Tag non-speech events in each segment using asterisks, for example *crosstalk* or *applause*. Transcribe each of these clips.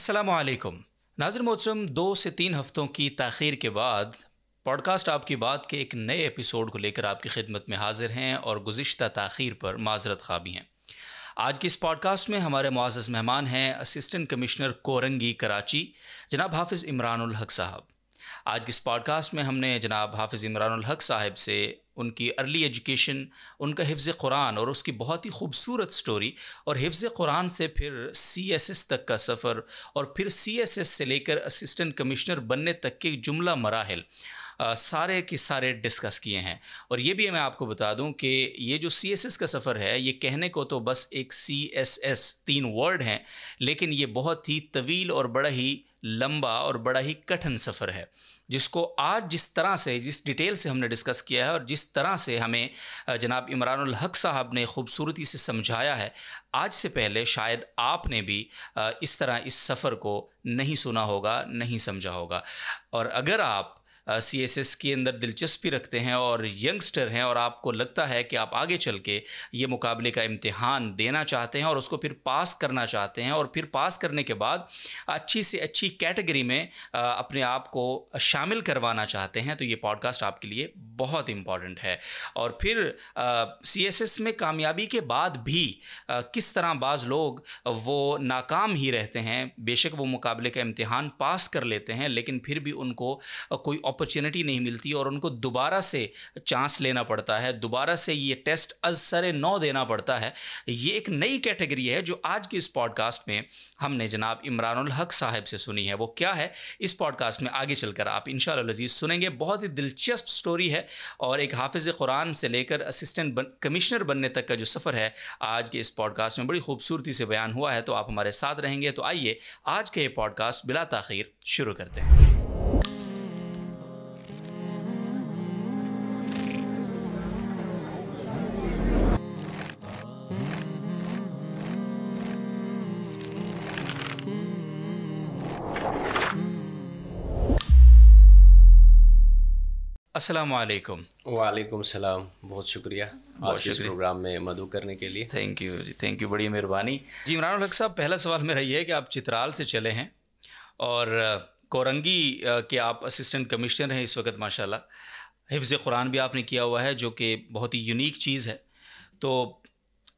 असलकुम नाजिर मोहतरम दो से तीन हफ्तों की तखीर के बाद पॉडकास्ट आपकी बात के एक नए एपिसोड को लेकर आपकी खिदमत में हाजिर हैं और गुज्त तखीर पर माजरत खाबी हैं आज की इस पॉडकास्ट में हमारे मुआज़ मेहमान हैं असिस्टेंट कमिश्नर कोरंगी कराची जनाब हाफिज़ इमरान हक साहब आज के इस पॉडकास्ट में हमने जनाब हाफिज़ इमरान हक साहब से उनकी अर्ली एजुकेशन उनका हिफ्ज़ कुरान और उसकी बहुत ही खूबसूरत स्टोरी और हिफ्ज़ कुरान से फिर सी एस एस तक का सफ़र और फिर सी एस एस से लेकर असिस्टेंट कमिश्नर बनने तक के जुमला मराहल सारे के सारे डिस्कस किए हैं और ये भी मैं आपको बता दूं कि ये जो सी एस एस का सफ़र है ये कहने को तो बस एक सी एस एस तीन वर्ड हैं लेकिन ये बहुत ही तवील और बड़ा ही लंबा और बड़ा ही कठिन सफ़र है जिसको आज जिस तरह से जिस डिटेल से हमने डिस्कस किया है और जिस तरह से हमें जनाब इमरान हक साहब ने खूबसूरती से समझाया है आज से पहले शायद आपने भी इस तरह इस सफ़र को नहीं सुना होगा नहीं समझा होगा और अगर आप सी एस एस के अंदर दिलचस्पी रखते हैं और यंगस्टर हैं और आपको लगता है कि आप आगे चल के ये मुकाबले का इम्तहान देना चाहते हैं और उसको फिर पास करना चाहते हैं और फिर पास करने के बाद अच्छी से अच्छी कैटेगरी में अपने आप को शामिल करवाना चाहते हैं तो ये पॉडकास्ट आपके लिए बहुत इम्पॉर्टेंट है और फिर सी एस एस में कामयाबी के बाद भी आ, किस तरह बाज़ लोग वो नाकाम ही रहते हैं बेशक वो मुकाबले का इम्तहान पास कर लेते हैं लेकिन फिर भी उनको कोई अपॉर्चुनिटी नहीं मिलती और उनको दोबारा से चांस लेना पड़ता है दोबारा से ये टेस्ट अज सर नौ देना पड़ता है ये एक नई कैटेगरी है जो आज की इस पॉडकास्ट में हमने जनाब इमरान हक साहब से सुनी है वो क्या है इस पॉडकास्ट में आगे चलकर आप इन लजीज सुनेंगे बहुत ही दिलचस्प स्टोरी है और एक हाफिज़ कुरान से लेकर असिस्टेंट बन, कमिश्नर बनने तक का जो सफ़र है आज के इस पॉडकास्ट में बड़ी खूबसूरती से बयान हुआ है तो आप हमारे साथ रहेंगे तो आइए आज के ये पॉडकास्ट बिला तख़िर शुरू करते हैं अस्सलाम वालेकुम वालेकुम सलाम बहुत शुक्रिया आज के प्रोग्राम में मधु करने के लिए थैंक यू जी थैंक यू बड़ी मेहरबानी जी इमरान हक साहब पहला सवाल मेरा ये है कि आप चित्राल से चले हैं और कोरंगी के आप असिस्टेंट कमिश्नर हैं इस वक्त माशाल्लाह हिफ्ज़ कुरान भी आपने किया हुआ है जो कि बहुत ही यूनिक चीज़ है तो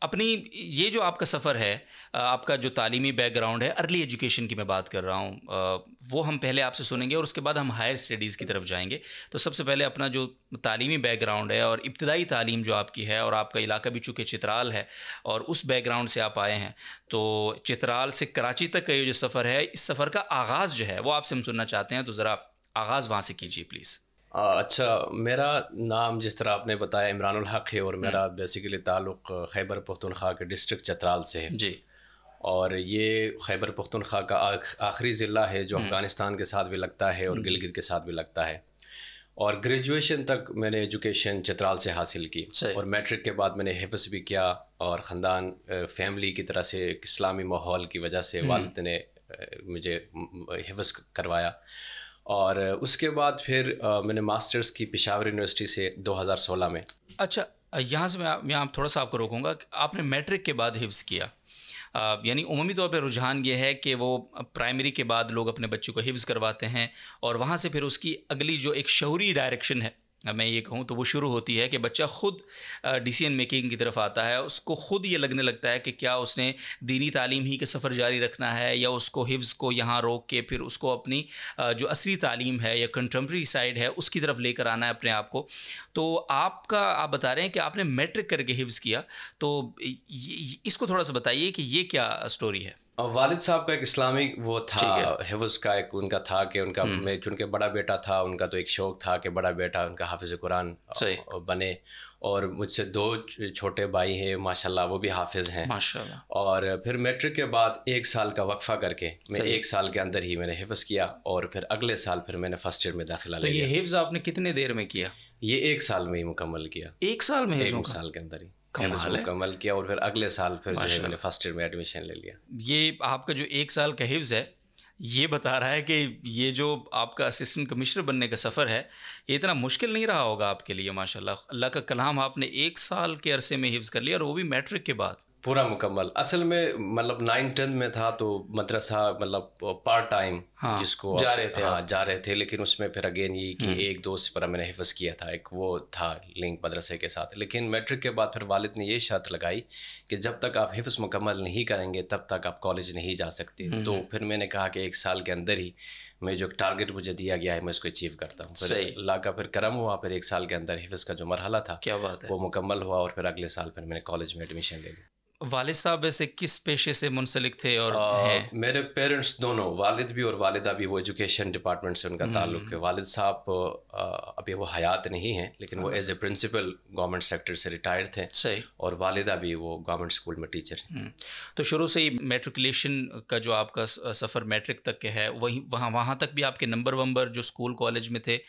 अपनी ये जो आपका सफ़र है आपका जो तालीमी बैकग्राउंड है अर्ली एजुकेशन की मैं बात कर रहा हूँ वो हम पहले आपसे सुनेंगे और उसके बाद हम हायर स्टडीज़ की तरफ जाएंगे तो सबसे पहले अपना जो तालीमी बैकग्राउंड है और इब्तदाई तालीम जो आपकी है और आपका इलाका भी चूँकि चित्राल है और उस बैकग्राउंड से आप आए हैं तो चित्राल से कराची तक का ये जो सफ़र है इस सफ़र का आगाज़ जो है वो आपसे हम सुनना चाहते हैं तो ज़रा आगाज़ वहाँ से कीजिए प्लीज़ अच्छा मेरा नाम जिस तरह आपने बताया इमरान हक है और मेरा बेसिकली हम्म। ताल्लुक़ खैबर पख्तनख्वा के डिस्ट्रिक्ट चतराल से है जी और ये खैबर पख्तनख्वा का आखिरी ज़िला है जो हम्म। अफ़गानिस्तान के साथ भी लगता है और हम्म। गिलगित के साथ भी लगता है और ग्रेजुएशन तक मैंने एजुकेशन चतराल से हासिल की और मैट्रिक के बाद मैंने हिफ्स भी किया और ख़ानदान फैमिली की तरह से इस्लामी माहौल की वजह से वालद ने मुझे हिफ्स करवाया और उसके बाद फिर मैंने मास्टर्स की पिशावर यूनिवर्सिटी से 2016 में अच्छा यहाँ से मैं मैं आप थोड़ा सा आपको रोकूंगा आपने मैट्रिक के बाद हिफ्स किया यानी उमूमी तौर पर रुझान ये है कि वो प्राइमरी के बाद लोग अपने बच्चों को हिफ्स करवाते हैं और वहाँ से फिर उसकी अगली जो एक शहरी डायरेक्शन है मैं ये कहूँ तो वो शुरू होती है कि बच्चा ख़ुद डिसीजन मेकिंग की तरफ आता है उसको ख़ुद ये लगने लगता है कि क्या उसने दीनी तालीम ही के सफ़र जारी रखना है या उसको हिफ्ज़ को यहाँ रोक के फिर उसको अपनी जो असली तालीम है या कंटम्प्रेरी साइड है उसकी तरफ लेकर आना है अपने आप को तो आपका आप बता रहे हैं कि आपने मेट्रिक करके हिफ्ज़ किया तो इसको थोड़ा सा बताइए कि ये क्या स्टोरी है वालिद साहब का एक इस्लामी वो था हिफ्ज का एक उनका था कि उनका मैं हम्म। चूंकि बड़ा बेटा था उनका तो एक शौक़ था कि बड़ा बेटा उनका हाफिज़ कुरान बने और मुझसे दो छोटे भाई हैं माशाल्लाह वो भी हाफिज़ हैं माशाल्लाह और फिर मैट्रिक के बाद एक साल का वक्फ़ा करके मैं एक साल के अंदर ही मैंने हिफ्ज़ किया और फिर अगले साल फिर मैंने फ़र्स्ट ईयर में दाखिला तो लिया ये हिफ्ज़ आपने कितने देर में किया ये एक साल में ही मुकम्मल किया एक साल में एक साल के अंदर ही कमाल है किया और फिर अगले साल फिर जो है मैंने फर्स्ट ईयर में एडमिशन ले लिया ये आपका जो एक साल का हिफ्ज़ है ये बता रहा है कि ये जो आपका असिस्टेंट कमिश्नर बनने का सफ़र है ये इतना मुश्किल नहीं रहा होगा आपके लिए माशाल्लाह अल्लाह का कलाम आपने एक साल के अरसे में हिफ्ज़ कर लिया और वो भी मैट्रिक के बाद पूरा मुकम्मल असल में मतलब नाइन टेंथ में था तो मदरसा मतलब पार्ट टाइम हाँ, जिसको जा रहे थे हाँ जा रहे थे लेकिन उसमें फिर अगेन ये कि हम्म। एक दोस्त पर मैंने हिफज किया था एक वो था लिंक मदरसे के साथ लेकिन मैट्रिक के बाद फिर वालिद ने ये शर्त लगाई कि जब तक आप हिफ्स मुकम्मल नहीं करेंगे तब तक आप कॉलेज नहीं जा सकते हम्म। तो फिर मैंने कहा कि एक साल के अंदर ही मैं जो टारगेट मुझे दिया गया है मैं उसको अचीव करता हूँ सही अल्लाह का फिर करम हुआ फिर एक साल के अंदर हिफ्स का जो मरहला था क्या बात है वो मुकम्मल हुआ और फिर अगले साल फिर मैंने कॉलेज में एडमिशन ले लिया वालिद साहब वैसे किस पेशे से मुंसलिक थे और आ, हैं? मेरे पेरेंट्स दोनों वालिद भी और वालिदा भी वो एजुकेशन डिपार्टमेंट से उनका ताल्लुक हम्म। है वालिद साहब अभी वो हयात नहीं हैं लेकिन वो as a principal government sector से रिटायर्ड थे सही और वालिदा भी वो गवर्नमेंट स्कूल में टीचर हैं हम्म। तो शुरू से ही मेट्रिकुलेशन का जो आपका सफ़र मैट्रिक तक के है वहीं वहाँ वहाँ तक भी आपके नंबर वंबर जो स्कूल कॉलेज में थे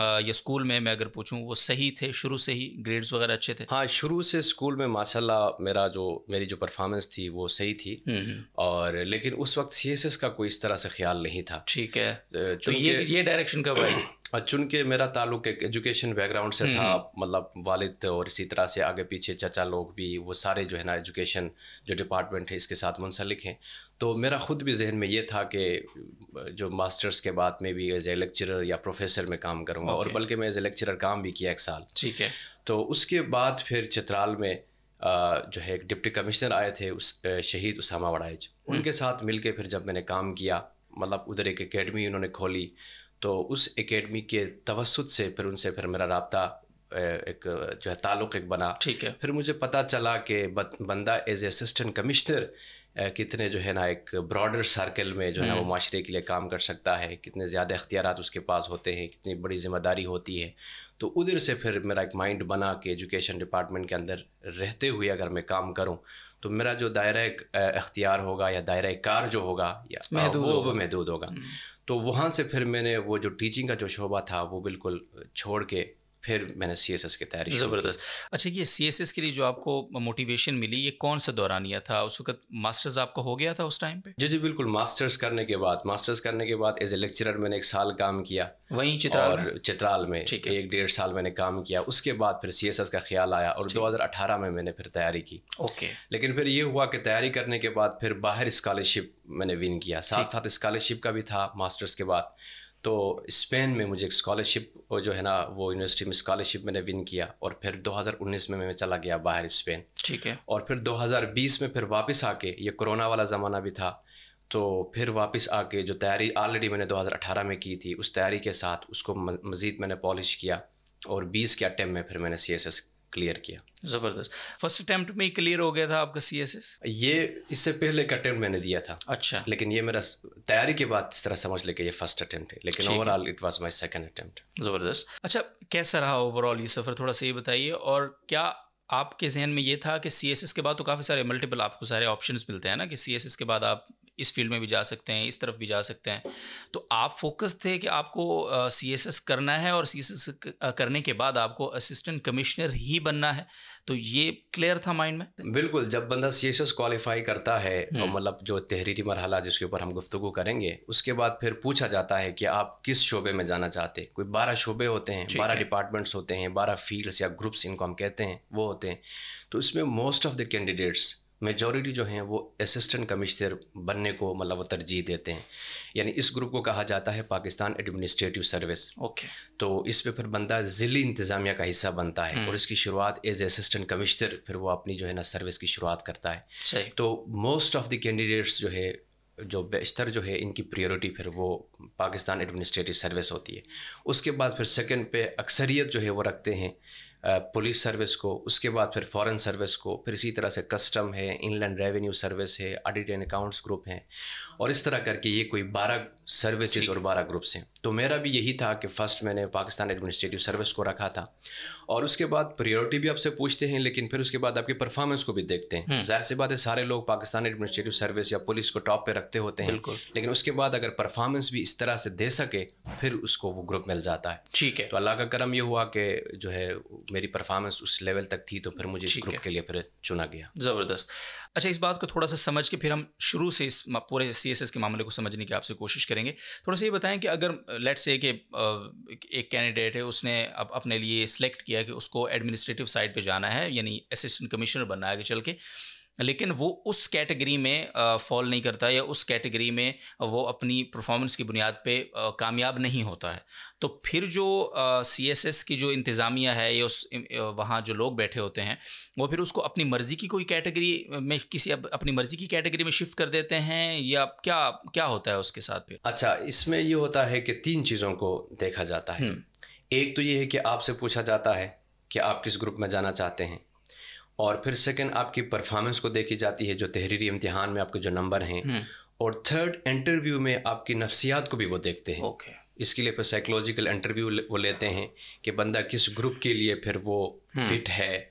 ये स्कूल में मैं अगर पूछूं वो सही थे शुरू से ही ग्रेड्स वगैरह अच्छे थे हाँ शुरू से स्कूल में माशाल्लाह मेरा जो मेरी जो परफॉर्मेंस थी वो सही थी हम्म, हम्म। और लेकिन उस वक्त सी का कोई इस तरह से ख्याल नहीं था ठीक है तो ये ये डायरेक्शन कब आई *clears throat* चूँकि मेरा ताल्लुक एक एजुकेशन बैकग्राउंड से हम्म, था मतलब वालिद और इसी तरह से आगे पीछे चचा लोग भी वो सारे जो है ना एजुकेशन जो डिपार्टमेंट है इसके साथ मुंसलिक हैं तो मेरा ख़ुद भी जहन में ये था कि जो मास्टर्स के बाद में भी एज ए लेक्चरर या प्रोफेसर में काम करूँगा okay. और बल्कि मैं एज ए लेक्चरर काम भी किया एक साल ठीक है तो उसके बाद फिर चित्राल में जो है एक डिप्टी कमिश्नर आए थे उस शहीद उसामा वड़ाइज हम्म। उनके साथ मिल के फिर जब मैंने काम किया मतलब उधर एक एकेडमी उन्होंने खोली तो उस एकेडमी के तवसत से फिर उनसे फिर मेरा रबता एक जो है ताल्लुक़ एक बना ठीक है फिर मुझे पता चला कि बंदा एज ए असिस्टेंट कमिश्नर कितने जो है ना एक ब्रॉडर सर्कल में जो है ना वो हम्म। माशरे के लिए काम कर सकता है कितने ज़्यादा अख्तियार उसके पास होते हैं कितनी बड़ी जिम्मेदारी होती है तो उधर से फिर मेरा एक माइंड बना कि एजुकेशन डिपार्टमेंट के अंदर रहते हुए अगर मैं काम करूँ तो मेरा जो दायरा अख्तियार होगा या दायरा कार जो होगा या महदूद वो, वो महदूद होगा हम्म। तो वहाँ से फिर मैंने वो जो टीचिंग का जो शोबा था वो बिल्कुल छोड़ के फिर मैंने सी एस एस की तैयारी ज़बरदस्त अच्छा ये सी एस एस के लिए जो आपको मोटिवेशन मिली ये कौन सा दौरानिया था उस वक्त मास्टर्स आपको हो गया था उस टाइम पे जी जी बिल्कुल मास्टर्स करने के बाद मास्टर्स करने के बाद एज ए लेक्चरर मैंने एक साल काम किया वहीं चित्राल और में? चित्राल में ठीक है एक डेढ़ साल मैंने काम किया उसके बाद फिर सी एस एस का ख्याल आया और दो हज़ार अठारह में मैंने फिर तैयारी की ओके लेकिन फिर ये हुआ कि तैयारी करने के बाद फिर बाहर स्कॉलरशिप मैंने विन किया साथ साथ स्कॉलरशिप का भी था मास्टर्स के बाद तो स्पेन में मुझे एक स्कॉलरशिप जो है ना वो यूनिवर्सिटी में स्कॉलरशिप मैंने विन किया और फिर 2019 में मैं चला गया बाहर स्पेन ठीक है और फिर 2020 में फिर वापस आके ये कोरोना वाला ज़माना भी था तो फिर वापस आके जो तैयारी ऑलरेडी मैंने 2018 में की थी उस तैयारी के साथ उसको मज़ीद मैंने पॉलिश किया और 20 के अटैम्प में फिर मैंने सी क्लियर किया ज़बरदस्त फर्स्ट अटैम्प्ट में ही क्लियर हो गया था आपका सी ये इससे पहले एक अटैम्प्ट मैंने दिया था अच्छा लेकिन ये मेरा तैयारी के बाद इस तरह समझ लेके ये फर्स्ट अटेम्प्ट है लेकिन overall it was my second attempt ज़बरदस्त अच्छा कैसा रहा ओवरऑल ये सफ़र थोड़ा सा ये बताइए और क्या आपके जहन में ये था कि सी के बाद तो काफ़ी सारे मल्टीपल आपको सारे ऑप्शन मिलते हैं ना कि सी के बाद आप इस फील्ड में भी जा सकते हैं इस तरफ भी जा सकते हैं तो आप फोकस थे कि आपको सी एस एस करना है और सी एस एस करने के बाद आपको असिस्टेंट कमिश्नर ही बनना है तो ये क्लियर था माइंड में बिल्कुल जब बंदा सी एस एस क्वालिफाई करता है तो मतलब जो तहरीरी मरहला जिसके ऊपर हम गुफ्तु करेंगे उसके बाद फिर पूछा जाता है कि आप किस शोबे में जाना चाहते कोई बारह शोबे होते हैं बारह डिपार्टमेंट्स होते हैं बारह फील्ड्स या ग्रुप्स इनको हम कहते हैं वो होते हैं तो इसमें most of the candidates majority जो हैं वो असिस्टेंट कमिश्नर बनने को मतलब वो तरजीह देते हैं यानी इस ग्रुप को कहा जाता है पाकिस्तान एडमिनिस्ट्रेटिव सर्विस ओके तो इस पे फिर बंदा ज़िली इंतज़ामिया का हिस्सा बनता है और hmm. इसकी शुरुआत एज असिस्टेंट कमिश्नर फिर वो अपनी जो है ना सर्विस की शुरुआत करता है तो मोस्ट ऑफ द कैंडिडेट्स जो है जो बेशतर जो है इनकी प्रायोरिटी फिर वो पाकिस्तान एडमिनिस्ट्रेटिव सर्विस होती है उसके बाद फिर सेकंड पे अक्सरियत जो है वो रखते हैं पुलिस सर्विस को उसके बाद फिर फॉरेन सर्विस को फिर इसी तरह से कस्टम है इनलैंड रेवेन्यू सर्विस है ऑडिट एंड अकाउंट्स ग्रुप हैं और इस तरह करके ये कोई बारह सर्विसेज और बारह ग्रुप्स हैं तो मेरा भी यही था कि फ़र्स्ट मैंने पाकिस्तान एडमिनिस्ट्रेटिव सर्विस को रखा था और उसके बाद प्रियोरिटी भी आपसे पूछते हैं लेकिन फिर उसके बाद आपकी परफॉर्मेंस को भी देखते हैं हम्म। जाहिर सी बात है सारे लोग पाकिस्तान एडमिनिस्ट्रेटिव सर्विस या पुलिस को टॉप पर रखते होते हैं लेकिन उसके बाद अगर परफॉर्मेंस भी इस तरह से दे सके फिर उसको वो ग्रुप मिल जाता है ठीक है तो अल्लाह का करम ये हुआ कि जो है मेरी परफॉर्मेंस उस लेवल तक थी तो फिर मुझे इस ग्रुप के लिए फिर चुना गया ज़बरदस्त अच्छा इस बात को थोड़ा सा समझ के फिर हम शुरू से इस पूरे सी केसेस के मामले को समझने की आपसे कोशिश करेंगे थोड़ा सा ये बताएं कि अगर लेट से कि एक कैंडिडेट है उसने अब अपने लिए सिलेक्ट किया कि उसको एडमिनिस्ट्रेटिव साइड पर जाना है यानी असिस्टेंट कमिश्नर बनना है आगे चल के लेकिन वो उस कैटेगरी में फॉल नहीं करता या उस कैटेगरी में वो अपनी परफॉर्मेंस की बुनियाद पे कामयाब नहीं होता है तो फिर जो सी एस एस की जो इंतज़ामिया है या उस वहाँ जो लोग बैठे होते हैं वो फिर उसको अपनी मर्ज़ी की कोई कैटेगरी में किसी अपनी मर्ज़ी की कैटेगरी में शिफ्ट कर देते हैं या क्या क्या होता है उसके साथ फिर अच्छा इसमें ये होता है कि तीन चीज़ों को देखा जाता है हम्म। एक तो ये है कि आपसे पूछा जाता है कि आप किस ग्रुप में जाना चाहते हैं और फिर सेकंड आपकी परफॉर्मेंस को देखी जाती है जो तहरीरी इम्तिहान में आपके जो नंबर हैं हम्म। और थर्ड इंटरव्यू में आपकी नफ्सियात को भी वो देखते हैं ओके इसके लिए फिर साइकोलॉजिकल इंटरव्यू वो लेते हैं कि बंदा किस ग्रुप के लिए फिर वो फिट हम्म। है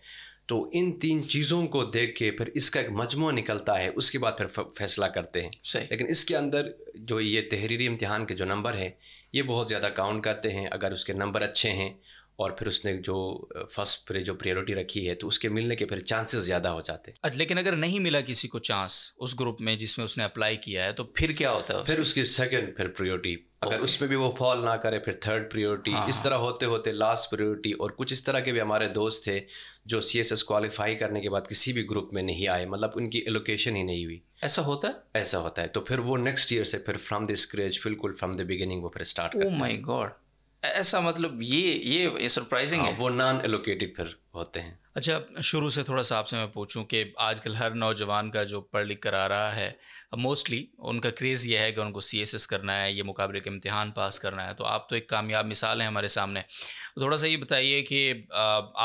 तो इन तीन चीज़ों को देख के फिर इसका एक मजमू निकलता है उसके बाद फिर फैसला करते हैं सही लेकिन इसके अंदर जो ये तहरीरी इम्तिहान के जो नंबर है ये बहुत ज़्यादा काउंट करते हैं अगर उसके नंबर अच्छे हैं और फिर उसने जो फर्स्ट पर जो प्रायोरिटी रखी है तो उसके मिलने के फिर चांसेस ज़्यादा हो जाते हैं लेकिन अगर नहीं मिला किसी को चांस उस ग्रुप में जिसमें उसने अप्लाई किया है तो फिर क्या होता है फिर उसकी सेकंड फिर प्रायोरिटी अगर okay. उसमें भी वो फॉल ना करे फिर थर्ड प्रायोरिटी हाँ। इस हाँ। तरह होते होते लास्ट प्रायोरिटी और कुछ इस तरह के भी हमारे दोस्त थे जो सी एस एस क्वालिफाई करने के बाद किसी भी ग्रुप में नहीं आए मतलब उनकी एलोकेशन ही नहीं हुई ऐसा होता है ऐसा होता है तो फिर वो नेक्स्ट ईयर से फिर फ्रॉम द स्क्रेच बिल्कुल फ्रॉम द बिगिनिंग वो फिर स्टार्ट माई गॉड ऐसा मतलब ये ये, ये सरप्राइजिंग हाँ, है वो नॉन एलोकेटेड फिर होते हैं अच्छा शुरू से थोड़ा सा आपसे मैं पूछूं कि आजकल हर नौजवान का जो पढ़ लिख कर आ रहा है मोस्टली उनका क्रेज़ यह है कि उनको सी एस एस करना है ये मुकाबले के इम्तहान पास करना है तो आप तो एक कामयाब मिसाल हैं हमारे सामने थोड़ा सा ये बताइए कि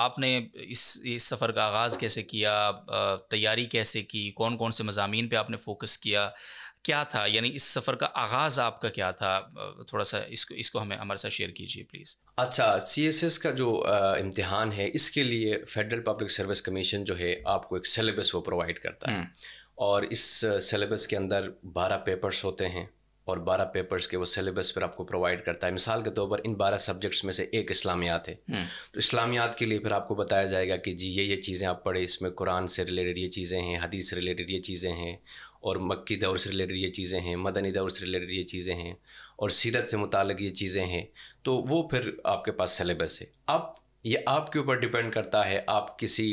आपने इस इस सफ़र का आगाज़ कैसे किया तैयारी कैसे की कौन कौन से मजामी पर आपने फ़ोकस किया क्या था यानी इस सफ़र का आगाज़ आपका क्या था थोड़ा सा इसको इसको हमें हमारे साथ शेयर कीजिए प्लीज़ अच्छा सी एस एस का जो इम्तहान है इसके लिए फेडरल पब्लिक सर्विस कमीशन जो है आपको एक सिलेबस वो प्रोवाइड करता है हम्म। और इस सिलेबस के अंदर बारह पेपर्स होते हैं और बारह पेपर्स के वो सिलेबस पर आपको प्रोवाइड करता है मिसाल के तौर पर इन बारह सब्जेक्ट्स में से एक इस्लामियात है हम्म। तो इस्लामियात के लिए फिर आपको बताया जाएगा कि जी ये ये चीज़ें आप पढ़े इसमें कुरान से रिलेटेड ये चीज़ें हैं हदीस से रिलेटेड ये चीज़ें हैं और मक्की दौर से रिलेटेड ये चीज़ें हैं मदनी दौर से रिलेटेड ये चीज़ें हैं और सीरत से मुतल ये चीज़ें हैं तो वो फिर आपके पास सलेबस है अब ये आपके ऊपर डिपेंड करता है आप किसी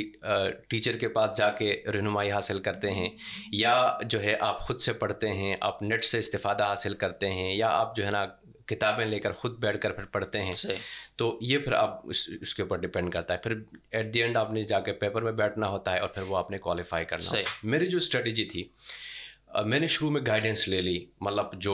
टीचर के पास जाके रहनुमाई हासिल करते हैं या जो है आप ख़ुद से पढ़ते हैं आप नेट से इस्तेफादा हासिल करते हैं या आप जो है ना किताबें लेकर ख़ुद बैठ कर फिर पढ़ते हैं तो ये फिर आप उस उसके ऊपर डिपेंड करता है फिर एट दी एंड आपने जाके पेपर में बैठना होता है और फिर वो आपने क्वालिफाई करना मेरी जो स्ट्रेटजी थी मैंने शुरू में गाइडेंस ले ली मतलब जो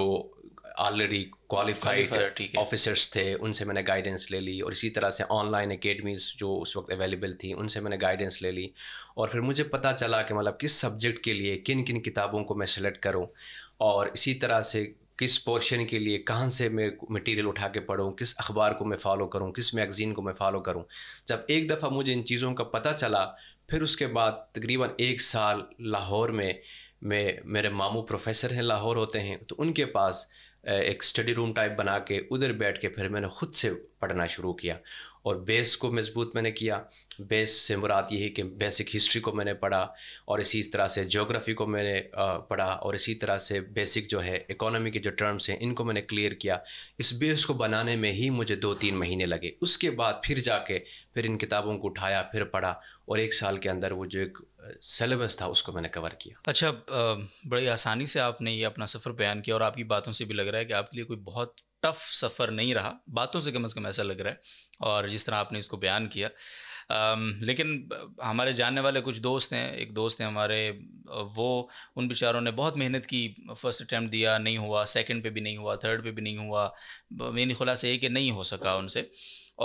ऑलरेडी क्वालिफाइड ऑफिसर्स थे उनसे मैंने गाइडेंस ले ली और इसी तरह से ऑनलाइन अकेडमीज़ जो उस वक्त अवेलेबल थी उनसे मैंने गाइडेंस ले ली और फिर मुझे पता चला कि मतलब किस सब्जेक्ट के लिए किन किन किताबों को मैं सेलेक्ट करूँ और इसी तरह से किस पोर्शन के लिए कहाँ से मैं मटेरियल उठा के पढ़ूँ किस अखबार को मैं फ़ॉलो करूँ किस मैगज़ीन को मैं फ़ॉलो करूँ जब एक दफ़ा मुझे इन चीज़ों का पता चला फिर उसके बाद तकरीबन एक साल लाहौर में में मेरे मामू प्रोफेसर हैं लाहौर होते हैं तो उनके पास एक स्टडी रूम टाइप बना के उधर बैठ के फिर मैंने ख़ुद से पढ़ना शुरू किया और बेस को मजबूत मैंने किया बेस से मुराद यही कि बेसिक हिस्ट्री को मैंने पढ़ा और इसी तरह से जोग्राफ़ी को मैंने पढ़ा और इसी तरह से बेसिक जो है इकोनॉमी के जो टर्म्स हैं इनको मैंने क्लियर किया इस बेस को बनाने में ही मुझे दो तीन महीने लगे उसके बाद फिर जाके फिर इन किताबों को उठाया फिर पढ़ा और एक साल के अंदर वो जो एक सेलेबस था उसको मैंने कवर किया अच्छा बड़ी आसानी से आपने ये अपना सफ़र बयान किया और आपकी बातों से भी लग रहा है कि आपके लिए कोई बहुत टफ सफ़र नहीं रहा बातों से कम अज़ कम ऐसा लग रहा है और जिस तरह आपने इसको बयान किया आम, लेकिन हमारे जानने वाले कुछ दोस्त हैं एक दोस्त हैं हमारे वो उन बेचारों ने बहुत मेहनत की फर्स्ट अटैम्प्ट दिया नहीं हुआ सेकंड पे भी नहीं हुआ थर्ड पे भी नहीं हुआ मेरी खुलासा ये कि नहीं हो सका उनसे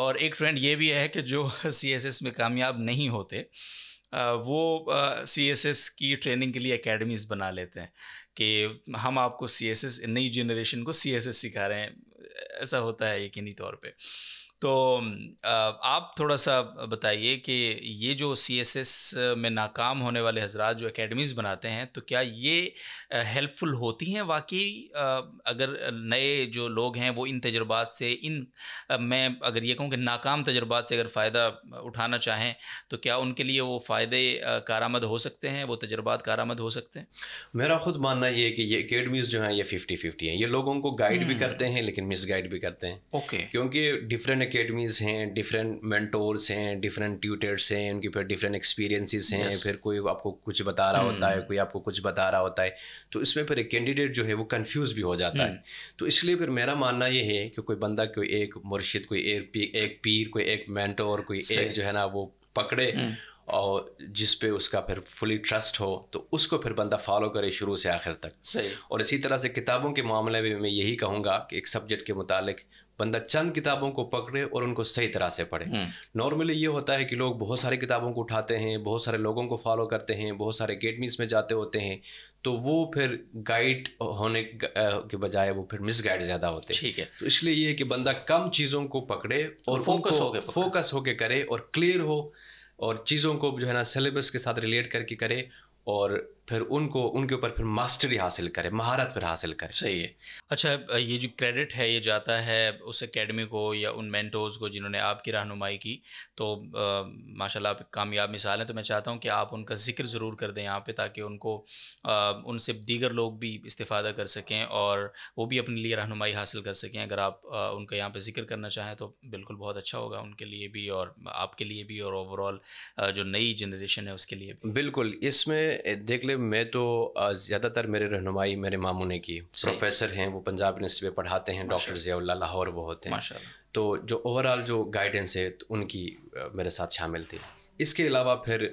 और एक ट्रेंड ये भी है कि जो सी *laughs* में कामयाब नहीं होते वो सी की ट्रेनिंग के लिए अकेडमीज़ बना लेते हैं कि हम आपको सी नई जनरेशन को सी सिखा रहे हैं ऐसा होता है यकीनी तौर पर तो आप थोड़ा सा बताइए कि ये जो सी एस एस में नाकाम होने वाले हजरात जो एकेडमीज़ बनाते हैं तो क्या ये हेल्पफुल होती हैं वाकई अगर नए जो लोग हैं वो इन तजर्बात से इन मैं अगर ये कहूँ कि नाकाम तजर्बात से अगर फ़ायदा उठाना चाहें तो क्या उनके लिए वो फ़ायदे कारामद हो सकते हैं वो तजर्बात कारामद हो सकते हैं मेरा ख़ुद मानना ये कि ये अकेडमीज़ जो हैं ये फ़िफ्टी फिफ्टी हैं ये लोगों को गाइड भी हम्म। करते हैं लेकिन मिस गाइड भी करते हैं ओके क्योंकि डिफरेंट अकेडमीज़ हैं डिफरेंट मेंटोर्स हैं डिफरेंट ट्यूटर्स हैं उनके फिर डिफरेंट एक्सपीरियंसेस हैं yes. फिर कोई आपको कुछ बता रहा होता है hmm. कोई आपको कुछ बता रहा होता है तो इसमें फिर एक कैंडिडेट जो है वो कन्फ्यूज भी हो जाता है hmm. तो इसलिए फिर मेरा मानना ये है कि कोई बंदा कोई एक मुर्शिद कोई एक पीर एक पीर कोई एक मैंटोर कोई एक जो है ना वो पकड़े hmm. और जिस पे उसका फिर फुली ट्रस्ट हो तो उसको फिर बंदा फॉलो करे शुरू से आखिर तक सही और इसी तरह से किताबों के मामले में मैं यही कहूँगा कि एक सब्जेक्ट के मुतालिक बंदा चंद किताबों को पकड़े और उनको सही तरह से पढ़े हम्म। नॉर्मली ये होता है कि लोग बहुत सारी किताबों को उठाते हैं बहुत सारे लोगों को फॉलो करते हैं बहुत सारे अकेडमीज में जाते होते हैं तो वो फिर गाइड होने के बजाय वो फिर मिस गाइड ज़्यादा होते हैं ठीक है तो इसलिए ये कि बंदा कम चीज़ों को पकड़े तो और फोकस होकर फोकस होकर करे और क्लियर हो और चीज़ों को जो है ना सिलेबस के साथ रिलेट करके करे और फिर उनको उनके ऊपर फिर मास्टरी हासिल करे महारत फिर हासिल करे सही है अच्छा ये जो क्रेडिट है ये जाता है उस एकेडमी को या उन मेंटोर्स को जिन्होंने आपकी रहनुमाई की तो माशाल्लाह आप कामयाब मिसाल हैं तो मैं चाहता हूँ कि आप उनका जिक्र ज़रूर कर दें यहाँ पे ताकि उनको आ, उनसे दीगर लोग भी इस्तादा कर सकें और वो भी अपने लिए रहनुमाई हासिल कर सकें अगर आप आ, उनका यहाँ पर जिक्र करना चाहें तो बिल्कुल बहुत अच्छा होगा उनके लिए भी और आपके लिए भी और ओवरऑल जो नई जनरेशन है उसके लिए बिल्कुल इसमें देख ले पे मैं तो ज़्यादातर मेरे रहनुमाई मेरे मामू ने की प्रोफेसर हैं वो पंजाब यूनिवर्सिटी में पढ़ाते हैं डॉक्टर जियाउल्ला लाहौर वो होते हैं तो जो ओवरऑल जो गाइडेंस है तो उनकी मेरे साथ शामिल थी इसके अलावा फिर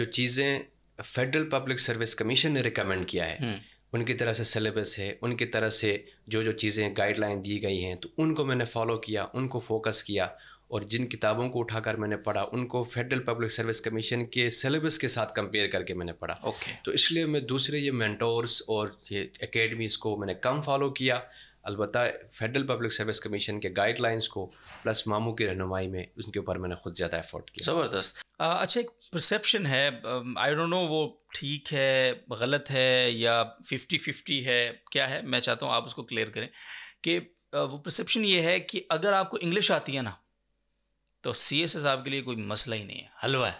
जो चीज़ें फेडरल पब्लिक सर्विस कमीशन ने रिकमेंड किया हम्म। है उनकी तरह से सिलेबस है उनकी तरह से जो जो चीज़ें गाइडलाइन दी गई हैं तो उनको मैंने फॉलो किया उनको फोकस किया और जिन किताबों को उठाकर मैंने पढ़ा उनको फेडरल पब्लिक सर्विस कमीशन के सिलेबस के साथ कंपेयर करके मैंने पढ़ा ओके okay. तो इसलिए मैं दूसरे ये मैंटोर्स और ये अकेडमीज़ को मैंने कम फॉलो किया अलबत् फेडरल पब्लिक सर्विस कमीशन के गाइडलाइंस को प्लस मामू की रहनुमाई में उनके ऊपर मैंने खुद ज़्यादा एफर्ट किया ज़बरदस्त अच्छा एक परसेप्शन है आई डोंट नो वो ठीक है गलत है या फिफ्टी फिफ्टी है क्या है मैं चाहता हूँ आप उसको क्लियर करें कि वो परसेप्शन ये है कि अगर आपको इंग्लिश आती है ना तो सी एस एस आपके लिए कोई मसला ही नहीं है हलवा है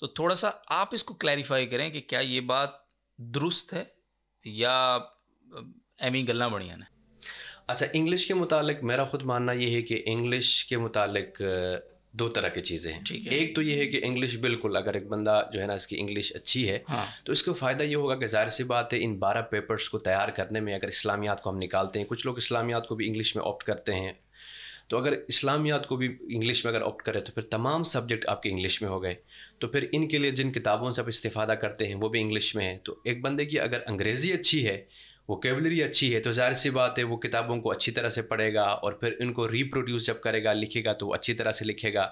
तो थोड़ा सा आप इसको क्लैरिफाई करें कि क्या ये बात दुरुस्त है या एम ई गलना बढ़िया ना अच्छा इंग्लिश के मुतालिक मेरा ख़ुद मानना ये है कि इंग्लिश के मुतालिक दो तरह की चीज़ें हैं है। एक तो ये है कि इंग्लिश बिल्कुल अगर एक बंदा जो है ना इसकी इंग्लिश अच्छी है हाँ। तो इसका फ़ायदा ये होगा कि ज़ाहिर सी बात है इन बारह पेपर्स को तैयार करने में अगर इस्लामियात को हम निकालते हैं कुछ लोग इस्लामियात को भी इंग्लिश में ऑप्ट करते हैं तो अगर इस्लामियात को भी इंग्लिश में अगर ऑप्ट करें तो फिर तमाम सब्जेक्ट आपके इंग्लिश में हो गए तो फिर इनके लिए जिन किताबों से आप इस्तेफादा करते हैं वो भी इंग्लिश में है तो एक बंदे की अगर अंग्रेज़ी अच्छी है वो कैबलरी अच्छी है तो जाहिर सी बात है वो किताबों को अच्छी तरह से पढ़ेगा और फिर इनको रिप्रोड्यूस जब करेगा लिखेगा तो वो अच्छी तरह से लिखेगा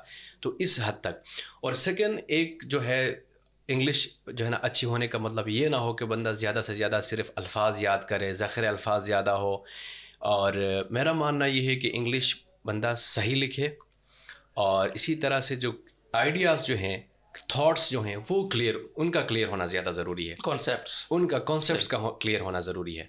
तो इस हद तक और सेकेंड एक जो है इंग्लिश जो है ना अच्छी होने का मतलब ये ना हो कि बंदा ज़्यादा से ज़्यादा सिर्फ अल्फाज याद करे ज़ख़र अल्फाज ज़्यादा हो और मेरा मानना ये है कि इंग्लिश बंदा सही लिखे और इसी तरह से जो आइडियाज़ जो हैं थॉट्स जो हैं वो क्लियर उनका क्लियर होना ज़्यादा ज़रूरी है कॉन्सेप्ट उनका कॉन्सेप्ट का क्लियर होना ज़रूरी है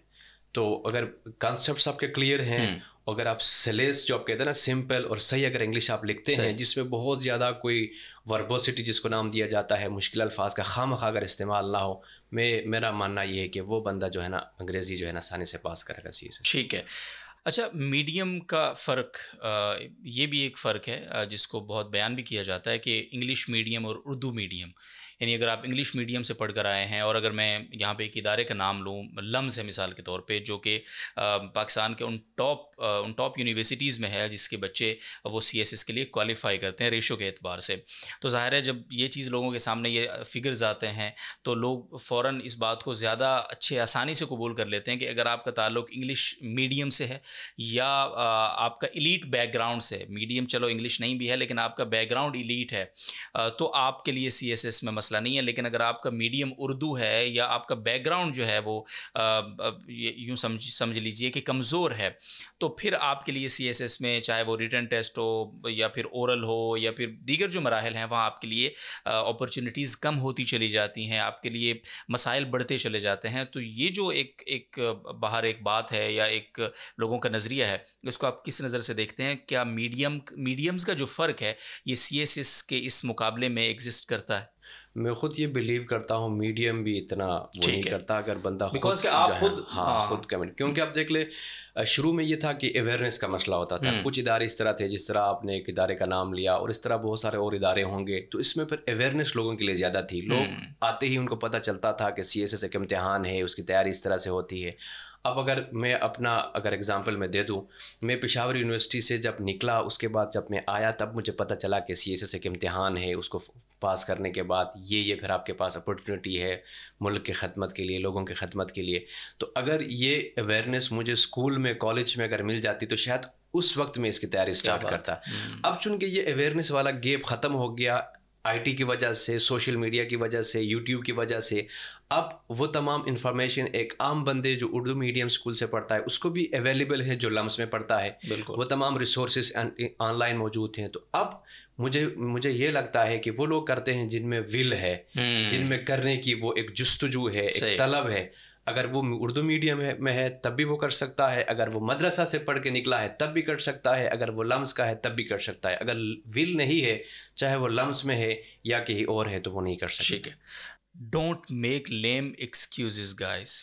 तो अगर कॉन्सेप्ट आपके क्लियर हैं हम्म। अगर आप सलेस जो आप कहते हैं ना सिंपल और सही अगर इंग्लिश आप लिखते हैं जिसमें बहुत ज़्यादा कोई वर्बोसिटी जिसको नाम दिया जाता है मुश्किल अल्फाज का खाम खा अगर इस्तेमाल ना हो मैं मेरा मानना ये है कि वो बंदा जो है ना अंग्रेज़ी जो है ना आसानी से पास करेगा सी ठीक है अच्छा मीडियम का फ़र्क ये भी एक फ़र्क है जिसको बहुत बयान भी किया जाता है कि इंग्लिश मीडियम और उर्दू मीडियम यानी अगर आप इंग्लिश मीडियम से पढ़ कर आए हैं और अगर मैं यहाँ पे एक इदारे का नाम लूँ लम्स है मिसाल के तौर पे जो कि पाकिस्तान के उन टॉप उन टॉप यूनिवर्सिटीज़ में है जिसके बच्चे वो सी एस एस के लिए क्वालिफाई करते हैं रेशो के अतबार से तो ज़ाहिर है जब ये चीज़ लोगों के सामने ये फिगर्स आते हैं तो लोग फ़ौर इस बात को ज़्यादा अच्छे आसानी से कबूल कर लेते हैं कि अगर आपका ताल्लुक इंग्लिश मीडियम से है या आपका इलीट बैकग्राउंड से मीडियम चलो इंग्लिश नहीं भी है लेकिन आपका बैकग्राउंड इलीट है तो आपके लिए सी एस एस में मसला नहीं है लेकिन अगर आपका मीडियम उर्दू है या आपका बैकग्राउंड जो है वो यूँ समझ समझ लीजिए कि कमज़ोर है तो फिर आपके लिए सी एस एस में चाहे वो रिटर्न टेस्ट हो या फिर ओरल हो या फिर दीगर जो मराहल हैं वहाँ आपके लिए अपॉर्चुनिटीज़ कम होती चली जाती हैं आपके लिए मसाइल बढ़ते चले जाते हैं तो ये जो एक एक बाहर एक बात है या एक लोगों का नज़रिया है इसको आप किस नज़र से देखते हैं क्या मीडियम मीडियम्स का जो फ़र्क है ये सी के इस मुकाबले में एग्जिस्ट करता है मैं खुद ये बिलीव करता हूँ मीडियम भी इतना वो नहीं करता अगर बंदा बिकॉज आप खुद हाँ, हाँ खुद कमेंट क्योंकि आप देख ले शुरू में ये था कि अवेयरनेस का मसला होता था हम्म। कुछ इदारे इस तरह थे जिस तरह आपने एक इदारे का नाम लिया और इस तरह बहुत सारे और इदारे होंगे तो इसमें फिर अवेयरनेस लोगों के लिए ज़्यादा थी लोग हम्म। आते ही उनको पता चलता था कि सी एस एस एक इम्तहान है उसकी तैयारी इस तरह से होती है अब अगर मैं अपना अगर एग्ज़ाम्पल मैं दे दूँ मैं पिशावर यूनिवर्सिटी से जब निकला उसके बाद जब मैं आया तब मुझे पता चला कि सी एस एस एक इम्तहान है उसको पास करने के बाद ये ये फिर आपके पास अपॉर्चुनिटी है मुल्क की खदमत के लिए लोगों की खदमत के लिए तो अगर ये अवेयरनेस मुझे स्कूल में कॉलेज में अगर मिल जाती तो शायद उस वक्त में इसकी तैयारी स्टार्ट करता हम्म। अब चूंकि ये अवेयरनेस वाला गेप ख़त्म हो गया आईटी की वजह से सोशल मीडिया की वजह से यूट्यूब की वजह से अब वो तमाम इन्फॉर्मेशन एक आम बंदे जो उर्दू मीडियम स्कूल से पढ़ता है उसको भी अवेलेबल है जो लम्स में पढ़ता है बिल्कुल वो तमाम रिसोर्स ऑनलाइन अं, मौजूद हैं तो अब मुझे मुझे ये लगता है कि वो लोग करते हैं जिनमें विल है हम्म। जिनमें करने की वो एक जस्तजू है एक तलब है अगर वो उर्दू मीडियम है में है तब भी वो कर सकता है अगर वो मदरसा से पढ़ के निकला है तब भी कर सकता है अगर वो लम्स का है तब भी कर सकता है अगर विल नहीं है चाहे वो लम्स में है या कहीं और है तो वो नहीं कर सकता ठीक है don't make lame excuse guys